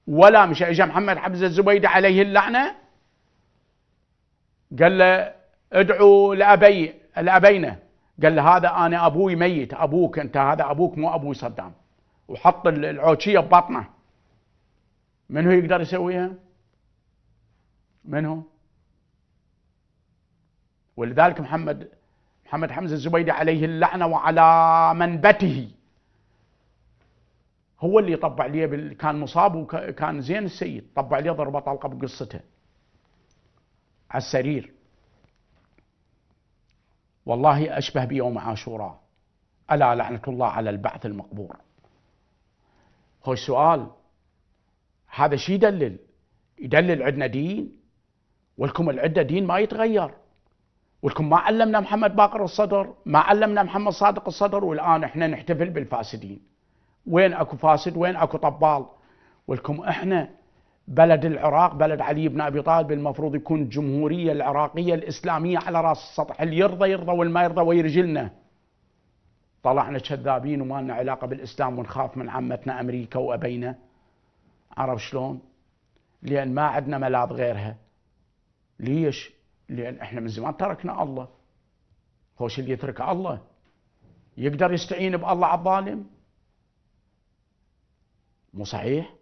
ولا مشى اجى محمد حمزه الزبيدي عليه اللعنه قال له ادعوا لابي لابينا قال له هذا انا ابوي ميت ابوك انت هذا ابوك مو ابوي صدام وحط العوشيه ببطنه من هو يقدر يسويها؟ من هو؟ ولذلك محمد محمد حمزه الزبيدي عليه اللعنه وعلى منبته هو اللي طبع عليه بال... كان مصاب وكان زين السيد طبع عليه ضربه طلقه بقصته على السرير والله اشبه بيوم عاشوراء الا لعنه الله على البعث المقبور هو سؤال هذا شي يدلل يدلل عندنا دين ولكم العده دين ما يتغير ولكم ما علمنا محمد باقر الصدر ما علمنا محمد صادق الصدر والان احنا نحتفل بالفاسدين وين اكو فاسد وين اكو طبال ولكم احنا بلد العراق بلد علي بن ابي طالب المفروض يكون الجمهوريه العراقيه الاسلاميه على راس السطح اللي يرضى يرضى والما يرضى ويرجلنا طلعنا كذابين وما لنا علاقه بالاسلام ونخاف من عمتنا امريكا وابينا عرف شلون؟ لان ما عندنا ملاذ غيرها ليش؟ لان احنا من زمان تركنا الله هوش اللي يترك الله يقدر يستعين بالله على الظالم مو صحيح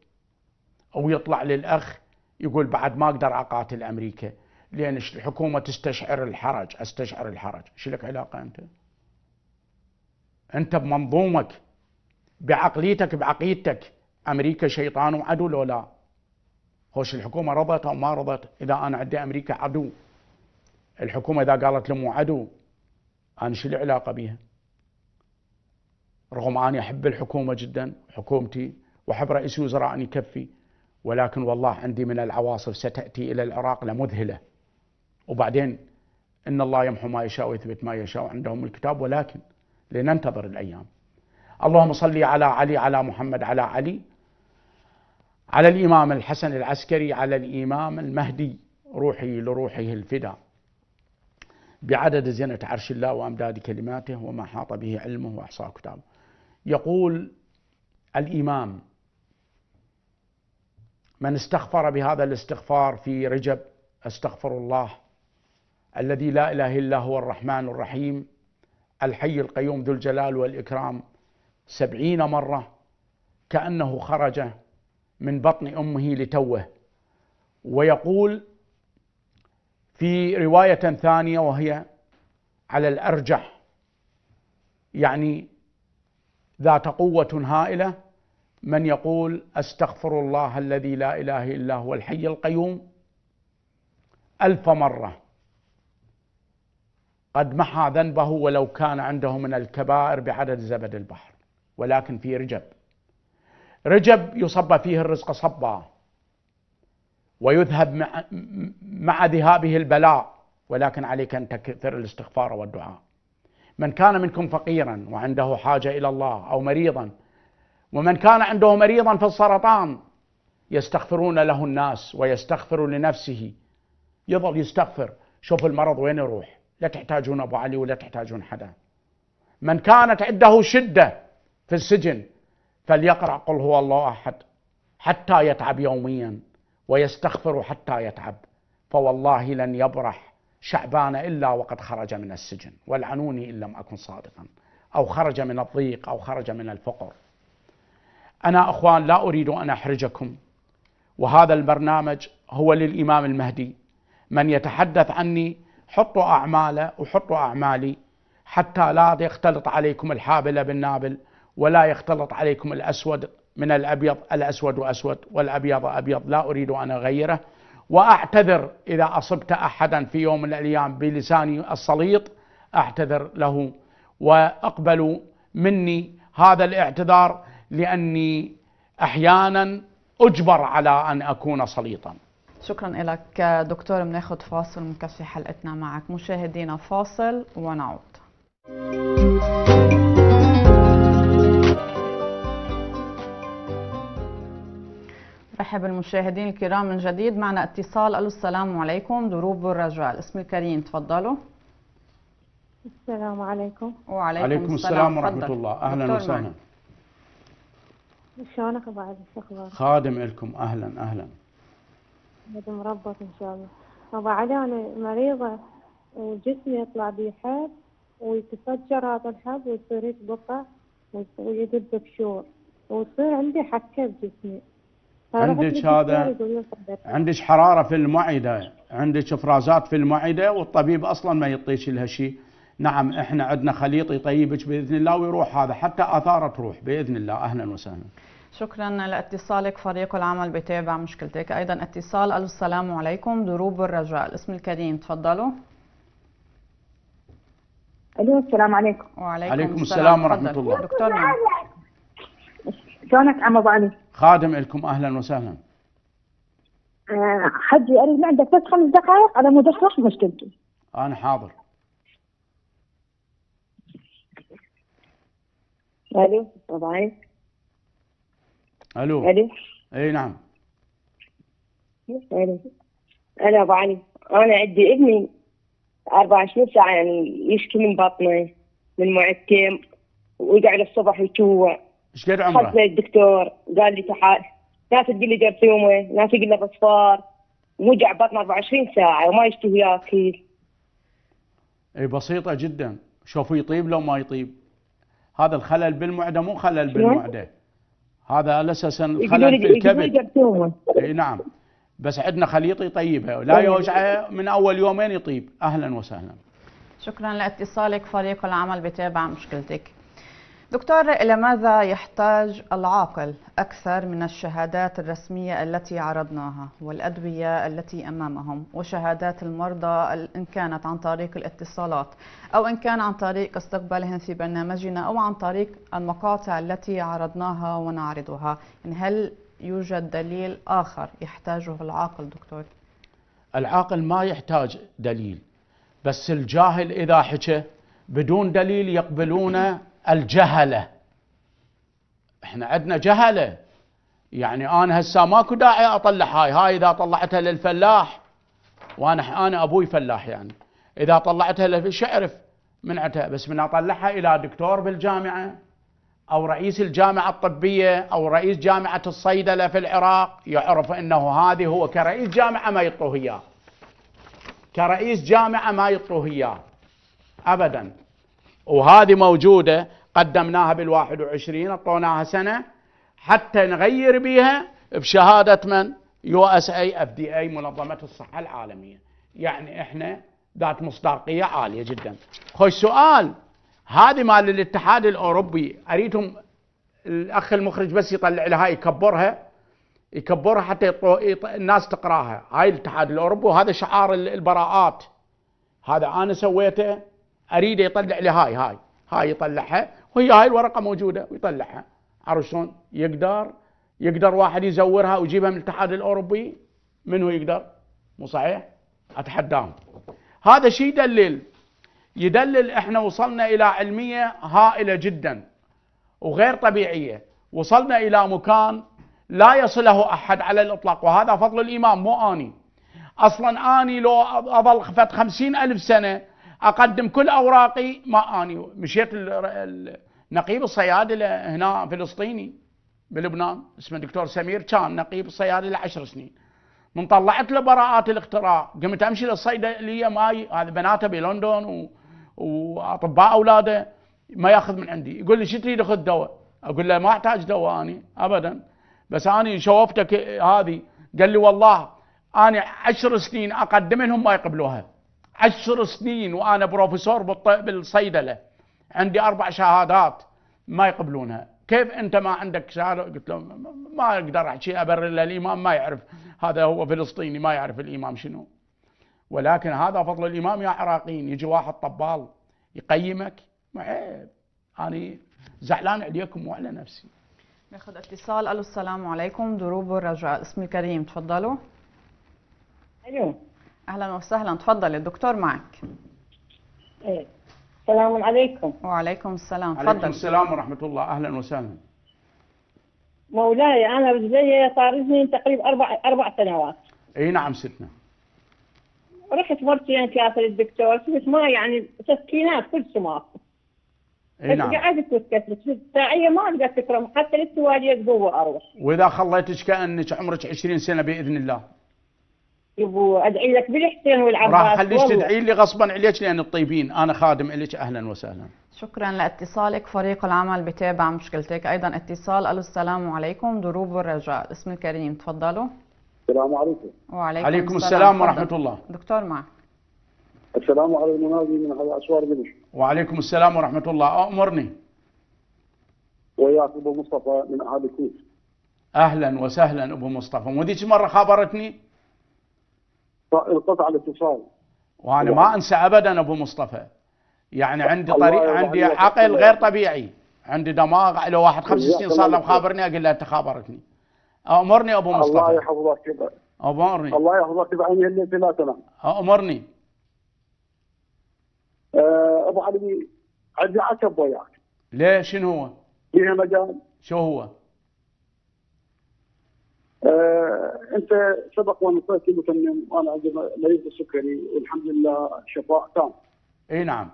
او يطلع للاخ يقول بعد ما اقدر اقاتل امريكا لان الحكومه تستشعر الحرج استشعر الحرج ايش لك علاقه انت انت بمنظومك بعقليتك بعقيدتك امريكا شيطان وعدو لو لا هوش الحكومه رضت او ما رضت اذا انا عندي امريكا عدو الحكومه اذا قالت لي مو عدو انا شو العلاقه بيها رغم اني احب الحكومه جدا حكومتي وحب رئيس الوزراء أن يكفي ولكن والله عندي من العواصف ستأتي إلى العراق لمذهلة وبعدين إن الله يمحو ما يشاء ويثبت ما يشاء عندهم الكتاب ولكن لننتظر الأيام اللهم صلي على علي على محمد على علي على الإمام الحسن العسكري على الإمام المهدي روحي لروحه الفدا بعدد زينة عرش الله وأمداد كلماته وما حاط به علمه وأحصى كتابه يقول الإمام من استغفر بهذا الاستغفار في رجب استغفر الله الذي لا اله الا هو الرحمن الرحيم الحي القيوم ذو الجلال والاكرام سبعين مره كانه خرج من بطن امه لتوه ويقول في روايه ثانيه وهي على الارجح يعني ذات قوه هائله من يقول استغفر الله الذي لا اله الا هو الحي القيوم الف مره قد محى ذنبه ولو كان عنده من الكبائر بعدد زبد البحر ولكن في رجب رجب يصب فيه الرزق صبا ويذهب مع ذهابه البلاء ولكن عليك ان تكثر الاستغفار والدعاء من كان منكم فقيرا وعنده حاجه الى الله او مريضا ومن كان عنده مريضا في السرطان يستغفرون له الناس ويستغفر لنفسه يظل يستغفر شوف المرض وين يروح لا تحتاجون ابو علي ولا تحتاجون حدا من كانت عنده شده في السجن فليقرا قل هو الله احد حتى يتعب يوميا ويستغفر حتى يتعب فوالله لن يبرح شعبان الا وقد خرج من السجن والعنوني ان لم اكن صادقا او خرج من الضيق او خرج من الفقر أنا أخوان لا أريد أن أحرجكم وهذا البرنامج هو للإمام المهدي من يتحدث عني حطوا أعماله وحطوا أعمالي حتى لا يختلط عليكم الحابلة بالنابل ولا يختلط عليكم الأسود من الأبيض الأسود وأسود والأبيض أبيض لا أريد أن أغيره وأعتذر إذا أصبت أحدا في يوم من الأيام بلساني السليط أعتذر له وأقبلوا مني هذا الاعتذار لأني أحيانا أجبر على أن أكون سليطا شكرا لك دكتور بناخد فاصل ونكفي حلقتنا معك مشاهدينا فاصل ونعود رحب المشاهدين الكرام من جديد معنا اتصال الو السلام عليكم دروب الرجال اسمي كريم تفضلوا السلام عليكم وعليكم عليكم السلام, السلام ورحمه الله اهلا وسهلا شلونك ابو شو اخبارك؟ خادم لكم اهلا اهلا مربط ان شاء الله ابو علي انا مريضه وجسمي يطلع بي حب ويتفجر هذا الحب ويصير يتقطع ويدب بشور ويصير عندي حكه بجسمي عندك هذا عندك حراره في المعده عندك افرازات في المعده والطبيب اصلا ما يعطيك لها شيء نعم احنا عندنا خليط يطيبك باذن الله ويروح هذا حتى اثاره تروح باذن الله اهلا وسهلا شكرا لاتصالك فريق العمل بتابع مشكلتك ايضا اتصال الو السلام عليكم دروب الرجاء الاسم الكريم تفضلوا الو السلام عليكم وعليكم عليكم السلام, السلام ورحمه الله دكتور نعم. شلونك عم ابو علي خادم لكم اهلا وسهلا آه، حجي اريد عندك بس خمس دقائق على مود اشرح مشكلتي انا حاضر الو طبعا الو الو اي نعم الو انا ابو علي انا عندي ابني 24 ساعه يعني يشكي من بطنه من معتم ويقعد الصبح يتوه ايش قد عمره؟ خلت الدكتور قال لي تعال ناس تقول لي جرثومه ناس تقول لي بصفار وجع بطن 24 ساعه وما يشتهي ياكل اي بسيطه جدا شوفوا يطيب لو ما يطيب هذا الخلل بالمعده مو خلل بالمعده هذا اساسا خلل في الكبد اي نعم بس عندنا خليط يطيبها لا طيب. يوجعها من اول يومين يطيب اهلا وسهلا شكرا لاتصالك فريق العمل بتابع مشكلتك دكتور إلى ماذا يحتاج العاقل أكثر من الشهادات الرسمية التي عرضناها والأدوية التي أمامهم وشهادات المرضى إن كانت عن طريق الاتصالات أو إن كان عن طريق استقبالهم في برنامجنا أو عن طريق المقاطع التي عرضناها ونعرضها إن يعني هل يوجد دليل آخر يحتاجه العاقل دكتور؟ العاقل ما يحتاج دليل بس الجاهل إذا حكى بدون دليل يقبلونه الجهله احنا عندنا جهله يعني انا هسه ماكو داعي اطلع هاي هاي اذا طلعتها للفلاح وانا انا ابوي فلاح يعني اذا طلعتها للفلاح اعرف من بس من اطلعها الى دكتور بالجامعه او رئيس الجامعه الطبيه او رئيس جامعه الصيدله في العراق يعرف انه هذه هو كرئيس جامعه ما يطوه اياه كرئيس جامعه ما يطوه اياه ابدا وهذه موجودة قدمناها بالواحد وعشرين أعطوناها سنة حتى نغير بها بشهادة من يو اس اي اف دي اي منظمة الصحة العالمية يعني احنا ذات مصداقية عالية جدا خوش سؤال هذه مال الاتحاد الاوروبي اريدهم الاخ المخرج بس يطلع لها يكبرها يكبرها حتى يطو... يط... الناس تقراها هاي الاتحاد الاوروبي وهذا شعار البراءات هذا انا سويته اريده يطلع لي هاي هاي هاي يطلعها وهي هاي الورقه موجوده ويطلعها عرفت شلون؟ يقدر يقدر واحد يزورها ويجيبها من الاتحاد الاوروبي منو يقدر؟ مو صحيح؟ اتحداهم هذا شيء يدلل يدلل احنا وصلنا الى علميه هائله جدا وغير طبيعيه وصلنا الى مكان لا يصله احد على الاطلاق وهذا فضل الامام مو اني اصلا اني لو اظل فت خمسين الف سنه اقدم كل اوراقي ما اني مشيت نقيب الصيادله هنا فلسطيني بلبنان اسمه دكتور سمير كان نقيب الصيادله 10 سنين من طلعت له براءات الاختراع قمت امشي للصيدليه ماي هذا بناته بلندن و... واطباء اولاده ما ياخذ من عندي يقول لي شو تريد اخذ دواء اقول له ما احتاج دواء اني ابدا بس اني شوفتك هذه قال لي والله اني عشر سنين اقدم لهم ما يقبلوها عشر سنين وانا بروفيسور بالصيدله عندي اربع شهادات ما يقبلونها كيف انت ما عندك شهاده قلت لهم ما اقدر احكي ابرر الامام ما يعرف هذا هو فلسطيني ما يعرف الامام شنو ولكن هذا فضل الامام يا عراقيين يجي واحد طبال يقيمك معيب اني زعلان عليكم وعلى نفسي ناخذ اتصال الو السلام عليكم دروب الرجاء اسمي كريم تفضلوا الو اهلا وسهلا تفضل الدكتور معك إيه. السلام عليكم وعليكم السلام تفضل عليكم السلام ورحمه الله اهلا وسهلا مولاي انا رجلي طارزني تقريبا اربع اربع سنوات اي نعم ستنا رحت مرتين يعني ثلاثه للدكتور شفت ما يعني تسكينات كل ما اي نعم قعدت وتكتلت ساعيه ما اقدر تكرم حتى للتواليه واجد قوه اروح واذا خليتك كانك عمرك 20 سنه باذن الله يبو ادعي لك بالحسين والعباس راح خليش تدعي لي غصبا عليك لان الطيبين انا خادم لك اهلا وسهلا شكرا لاتصالك فريق العمل بتابع مشكلتك ايضا اتصال الو السلام عليكم دروب الرجاء الاسم الكريم تفضلوا السلام عليكم وعليكم عليكم السلام, السلام ورحمه الله دكتور معك السلام على المنادي من هذا اسوار بنش وعليكم السلام ورحمه الله امرني وياك ابو مصطفى من اهل الكويت اهلا وسهلا ابو مصطفى مو ذيك مره خابرتني انقطع الاتصال وانا ما انسى ابدا ابو مصطفى يعني عندي طريق عندي عقل غير طبيعي عندي دماغ لو واحد خمس سنين صار له مخابرني اقول له انت خابرتني امرني ابو مصطفى الله يحفظك امرني الله يحفظك بعيني اللي لا تنام امرني آه، ابو علي عندي عتب وياك ليه شنو هو؟ فيها مجال شو هو؟ آه، انت سبق ونصحت متمم وانا عندي مريض السكري والحمد لله شفاء تام. اي نعم.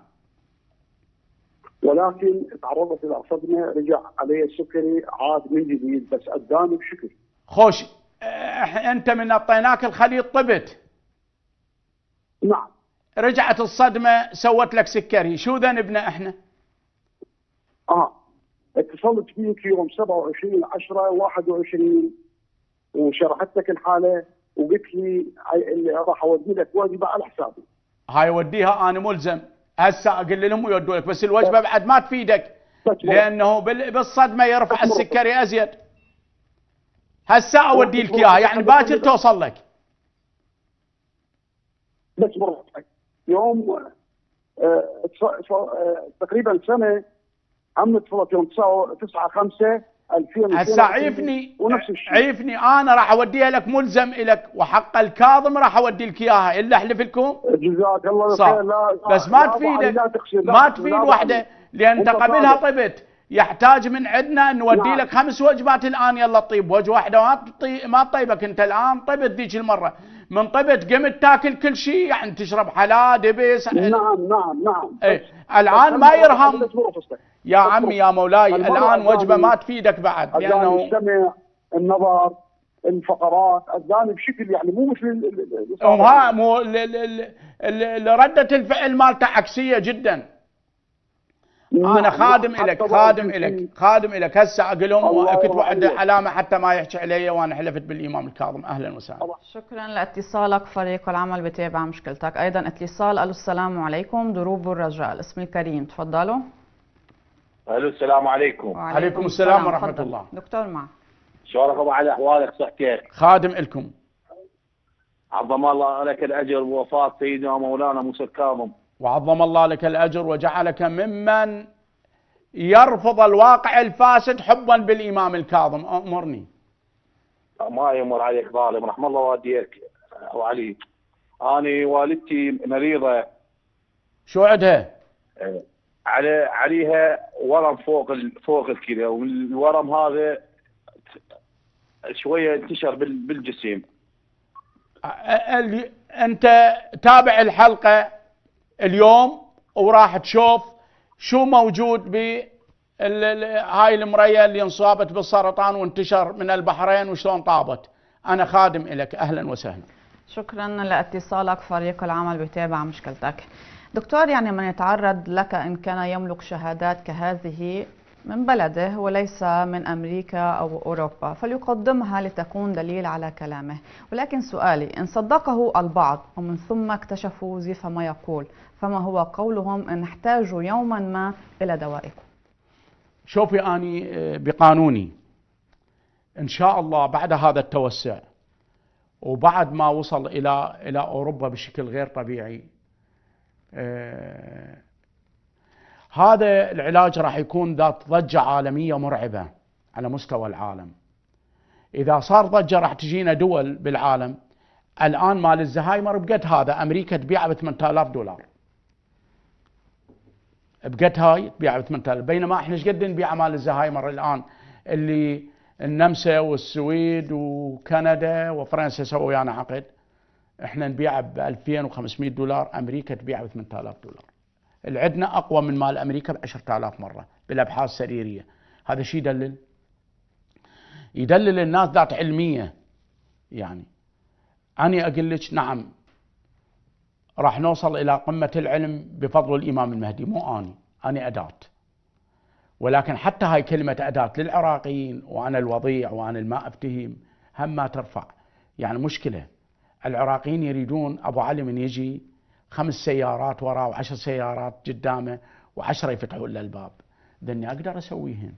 ولكن تعرضت الى صدمه رجع علي السكري عاد من جديد بس اداني بشكل. خوش اه انت من اعطيناك الخليط طبت. نعم. رجعت الصدمه سوت لك سكري، شو ذنبنا احنا؟ اه اتصلت فيك يوم 27 10 21 وشرحت لك الحاله وقلت لي راح اودي لك واجبه على حسابي. هاي وديها انا ملزم هسه اقول لهم ويودوا لك بس الوجبه طيب. بعد ما تفيدك طيب. لانه بالصدمه يرفع السكري ازيد. هسه اودي لك اياها يعني باكر توصل لك. بس مرتك يوم آه، آه، تقريبا سنه عم اتصلت يوم 9 5 2000 هسا عيفني ونفس الشيء عيفني انا راح اوديها لك ملزم لك وحق الكاظم راح اودي لك اياها الا احلف لكم جزاك الله خير لا بس ما تفيد ما تفيد وحده لان انت قبلها طبت يحتاج من عندنا نودي نعم. لك خمس وجبات الان يلا طيب وجبه واحده ما ما طيبك انت الان طبت ذيك المره من طبت قمت تاكل كل شيء يعني تشرب حلا دبس يعني. نعم نعم نعم ايه الان ما يرهم يا عمي يا مولاي الان وجبه ما تفيدك بعد لانه السمع النظر الفقرات الزاني بشكل يعني مو مثل ها مو ردة الفعل مالته عكسية جدا انا آه، خادم لك خادم لك خادم لك هسه اقلهم كنت واحد علامه حتى ما يحكي علي وانا حلفت بالامام الكاظم اهلا وسهلا شكرا لاتصالك فريق العمل بتابع مشكلتك ايضا اتصال الو السلام عليكم دروب الرجاء اسمي الكريم تفضلوا الو السلام عليكم عليكم السلام ورحمه فضل. الله دكتور معك شو ابو علي احوالك صحتك خادم لكم عظم الله لك الاجر ووفاه سيدنا مولانا موسى الكاظم وعظم الله لك الأجر وجعلك ممن يرفض الواقع الفاسد حبا بالإمام الكاظم أمرني ما يمر عليك ظالم رحم الله والديك وعلي أنا والدتي مريضة شو عندها؟ على عليها ورم فوق فوق الكلى والورم هذا شويه انتشر بالجسم انت تابع الحلقه اليوم وراح تشوف شو موجود ب هاي المرية اللي انصابت بالسرطان وانتشر من البحرين وشلون طابت أنا خادم لك أهلا وسهلا شكرا لاتصالك فريق العمل بيتابع مشكلتك دكتور يعني من يتعرض لك إن كان يملك شهادات كهذه من بلده وليس من أمريكا أو أوروبا فليقدمها لتكون دليل على كلامه ولكن سؤالي إن صدقه البعض ومن ثم اكتشفوا زيف ما يقول فما هو قولهم إن احتاجوا يوما ما إلى دوائكم شوفي أني آه، بقانوني إن شاء الله بعد هذا التوسع وبعد ما وصل إلى إلى أوروبا بشكل غير طبيعي آه، هذا العلاج راح يكون ذات ضجة عالمية مرعبة على مستوى العالم إذا صار ضجة راح تجينا دول بالعالم الآن مال الزهايمر بقت هذا أمريكا تبيعه ب 8000 دولار بقت هاي تبيعه ب 8000 بينما احنا ايش قد نبيعه مال الزهايمر الآن اللي النمسا والسويد وكندا وفرنسا سووا ويانا يعني عقد احنا نبيعه ب 2500 دولار امريكا تبيعه ب 8000 دولار اللي عندنا اقوى من مال امريكا ب 10000 مره بالابحاث السريريه هذا شو يدلل؟ يدلل الناس ذات علميه يعني اني اقول لك نعم راح نوصل الى قمه العلم بفضل الامام المهدي مو اني اني اداه ولكن حتى هاي كلمه اداه للعراقيين وانا الوضيع وانا ما افتهم هم ما ترفع يعني مشكله العراقيين يريدون ابو علي من يجي خمس سيارات وراه وعشر سيارات قدامه وعشرة يفتحوا له الباب ذني أقدر أسويهن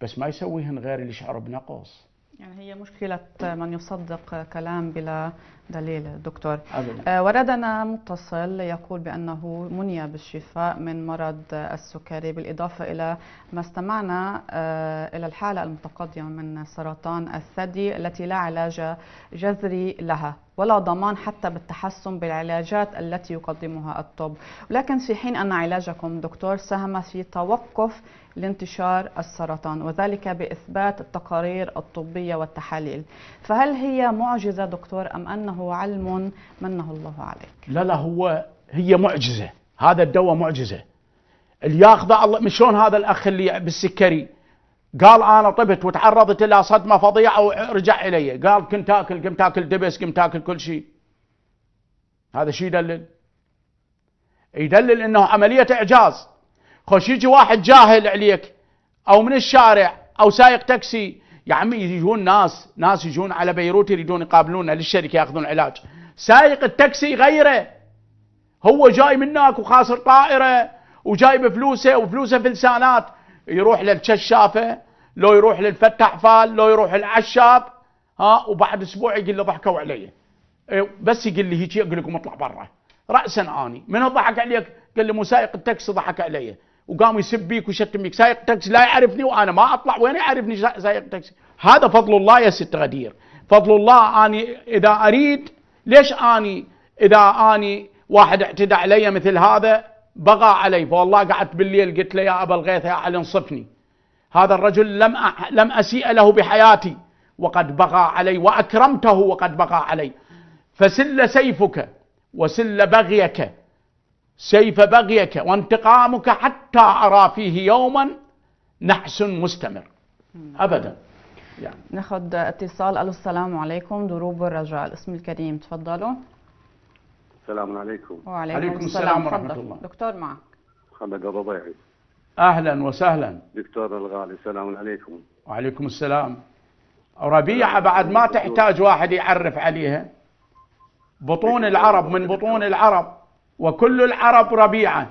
بس ما يسويهن غير اللي يشعر بنقص يعني هي مشكلة من يصدق كلام بلا دليل دكتور أبداً. آه، وردنا متصل يقول بأنه مني بالشفاء من مرض السكري بالإضافة إلى ما استمعنا آه، إلى الحالة المتقدمة من سرطان الثدي التي لا علاج جذري لها ولا ضمان حتى بالتحسن بالعلاجات التي يقدمها الطب ولكن في حين أن علاجكم دكتور ساهم في توقف لانتشار السرطان وذلك بإثبات التقارير الطبية والتحاليل فهل هي معجزة دكتور أم أنه أنه علم منه الله عليك لا لا هو هي معجزة هذا الدواء معجزة اللي ياخذه الله من شلون هذا الأخ اللي بالسكري قال أنا طبت وتعرضت إلى صدمة فظيعة ورجع إلي قال كنت آكل قمت آكل دبس قمت آكل كل شيء هذا شيء يدلل يدلل أنه عملية إعجاز خوش يجي واحد جاهل عليك أو من الشارع أو سايق تاكسي يا عمي يجون ناس ناس يجون على بيروت يريدون يقابلونا للشركه ياخذون علاج سايق التاكسي غيره هو جاي منك وخاسر طائره وجاي بفلوسه وفلوسه في لسانات يروح للكشافه لو يروح للفتح فال لو يروح العشاب ها وبعد اسبوع يقول له ضحكوا علي إيه، بس يقول لي هيك اقول لكم اطلع برا راسا اني من ضحك عليك قال لي مسايق التاكسي ضحك علي وقام ويشتم بيك سايق تاكسي لا يعرفني وانا ما اطلع وين يعرفني سايق تاكسي هذا فضل الله يا ست غدير فضل الله اني اذا اريد ليش اني اذا اني واحد اعتدى علي مثل هذا بغى علي فوالله قعدت بالليل قلت له يا ابا الغيث يا علي انصفني هذا الرجل لم لم اسيء له بحياتي وقد بغى علي واكرمته وقد بغى علي فسل سيفك وسل بغيك سيف بغيك وانتقامك حتى أرى فيه يوما نحس مستمر أبدا يعني. ناخذ اتصال ألو السلام عليكم دروب الرجاء الاسم الكريم تفضلوا السلام عليكم وعليكم عليكم السلام, السلام ورحمة الله دكتور معك محمد أبو ضيعي أهلا وسهلا دكتور الغالي السلام عليكم وعليكم السلام ربيعة بعد ما تحتاج واحد يعرف عليها بطون العرب من بطون العرب وكل العرب ربيعا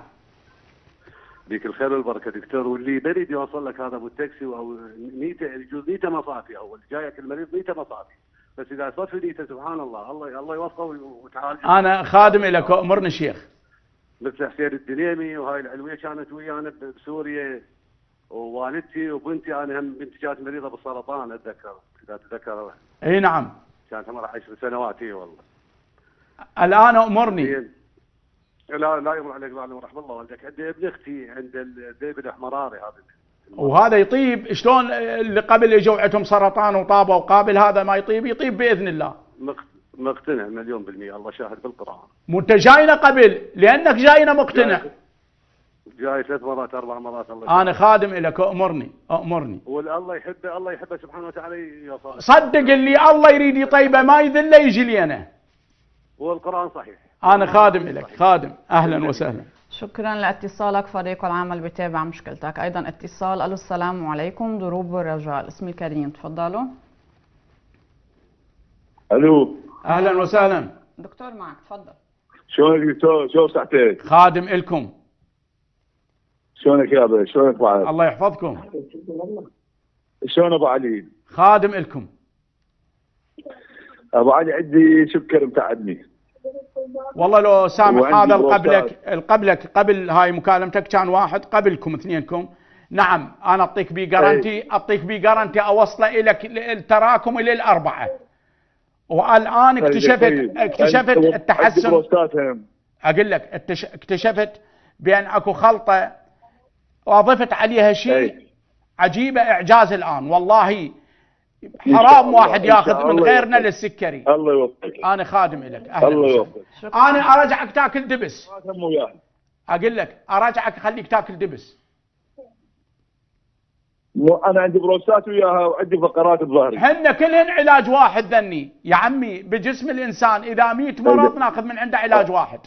بيك الخير والبركه دكتور واللي بريد يوصل لك هذا ابو التاكسي او نيته يجوز نيته مصافي او جايك المريض نيته مصافي بس اذا صفي نيته سبحان الله الله الله يوفقه وتعال انا خادم لك امرني شيخ مثل حسين الدليمي وهاي العلويه كانت ويانا بسوريا ووالدتي وبنتي انا هم بنتي كانت مريضه بالسرطان اتذكر اذا تذكر اي نعم كانت عمرها 10 سنوات اي والله الان امرني لا لا يمر عليك ظالم ورحم الله والديك عند ابن اختي عند الذئب الاحمراري هذا وهذا يطيب شلون اللي قبل اجوا عندهم سرطان وطابوا وقابل هذا ما يطيب يطيب باذن الله مقتنع مليون بالمية الله شاهد بالقرآن وانت جاينا قبل لانك جاينا مقتنع جاي ثلاث مرات اربع مرات الله يحبه. انا خادم لك امرني امرني والله يحبه الله يحبه سبحانه وتعالى يا صادق صدق اللي الله يريد يطيبه ما يذله يجي لي انا والقرآن صحيح أنا خادم لك خادم أهلا وسهلا شكرا لاتصالك فريق العمل بتابع مشكلتك أيضا اتصال ألو السلام عليكم دروب الرجاء اسمي الكريم تفضلوا ألو أهلا وسهلا دكتور معك تفضل شلونك دكتور شو صحتك خادم إلكم شلونك يابا شلونك ابو علي الله يحفظكم شلون ابو علي خادم إلكم ابو علي عندي سكر متعدني والله لو سامح هذا قبلك قبلك قبل هاي مكالمتك كان واحد قبلكم اثنينكم نعم انا اعطيك بي جارنتي اعطيك بي جارنتي اوصله الك التراكم الى الاربعه والان طيب، اكتشفت اكتشفت التحسن اقول لك اكتشفت بان اكو خلطه واضفت عليها شيء إيه. عجيبه اعجاز الان والله حرام واحد ياخذ من غيرنا للسكري الله يوفقك انا خادم لك الله يوفقك انا ارجعك تاكل دبس اقول لك ارجعك خليك تاكل دبس انا عندي بروسات وياها وعندي فقرات بظهري هن كلهن علاج واحد ذني يا عمي بجسم الانسان اذا ميت مرض طيب. ناخذ من عنده علاج واحد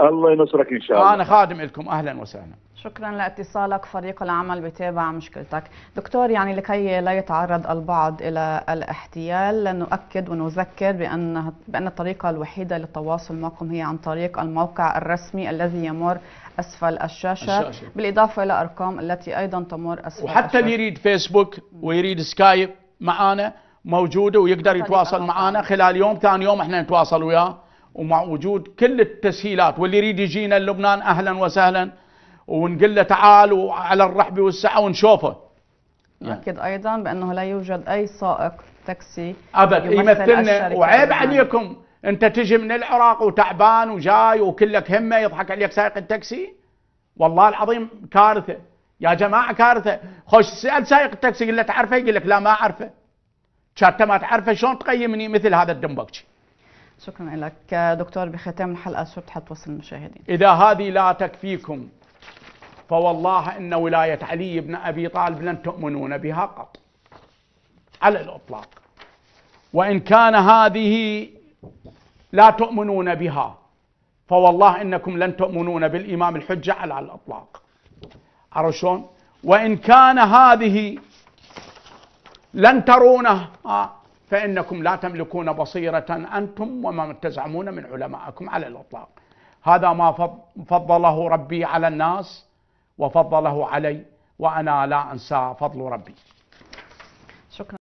الله ينصرك ان شاء الله انا خادم لكم اهلا وسهلا شكرا لاتصالك فريق العمل بتابع مشكلتك دكتور يعني لكي لا يتعرض البعض إلى الاحتيال نؤكد ونذكر بأن, بأن الطريقة الوحيدة للتواصل معكم هي عن طريق الموقع الرسمي الذي يمر أسفل الشاشة, الشاشة. بالإضافة إلى أرقام التي أيضا تمر أسفل وحتى الشاشة. اللي يريد فيسبوك ويريد سكايب معانا موجودة ويقدر يتواصل معانا خلال يوم ثاني يوم احنا نتواصل وياه ومع وجود كل التسهيلات واللي يريد يجينا لبنان أهلا وسهلا ونقول له تعال وعلى الرحب والسعه ونشوفه يعني. أيضا بأنه لا يوجد أي سائق تاكسي أبد يمثلنا وعيب عليكم أنت تجي من العراق وتعبان وجاي وكلك همه يضحك عليك سائق التاكسي والله العظيم كارثة يا جماعة كارثة خوش سأل سائق التاكسي قل له تعرفه يقول لك لا ما أعرفه شاته ما تعرفه شلون تقيمني مثل هذا الدمبكشي شكرا لك دكتور بختام الحلقة شو بتحب توصل المشاهدين إذا هذه لا تكفيكم فوالله إن ولاية علي بن أبي طالب لن تؤمنون بها قط على الإطلاق وإن كان هذه لا تؤمنون بها فوالله إنكم لن تؤمنون بالإمام الحجة على الإطلاق عرفت شلون؟ وإن كان هذه لن ترونه آه، فإنكم لا تملكون بصيرة أنتم وما تزعمون من علمائكم على الإطلاق هذا ما فضله ربي على الناس وفضله علي وأنا لا أنسى فضل ربي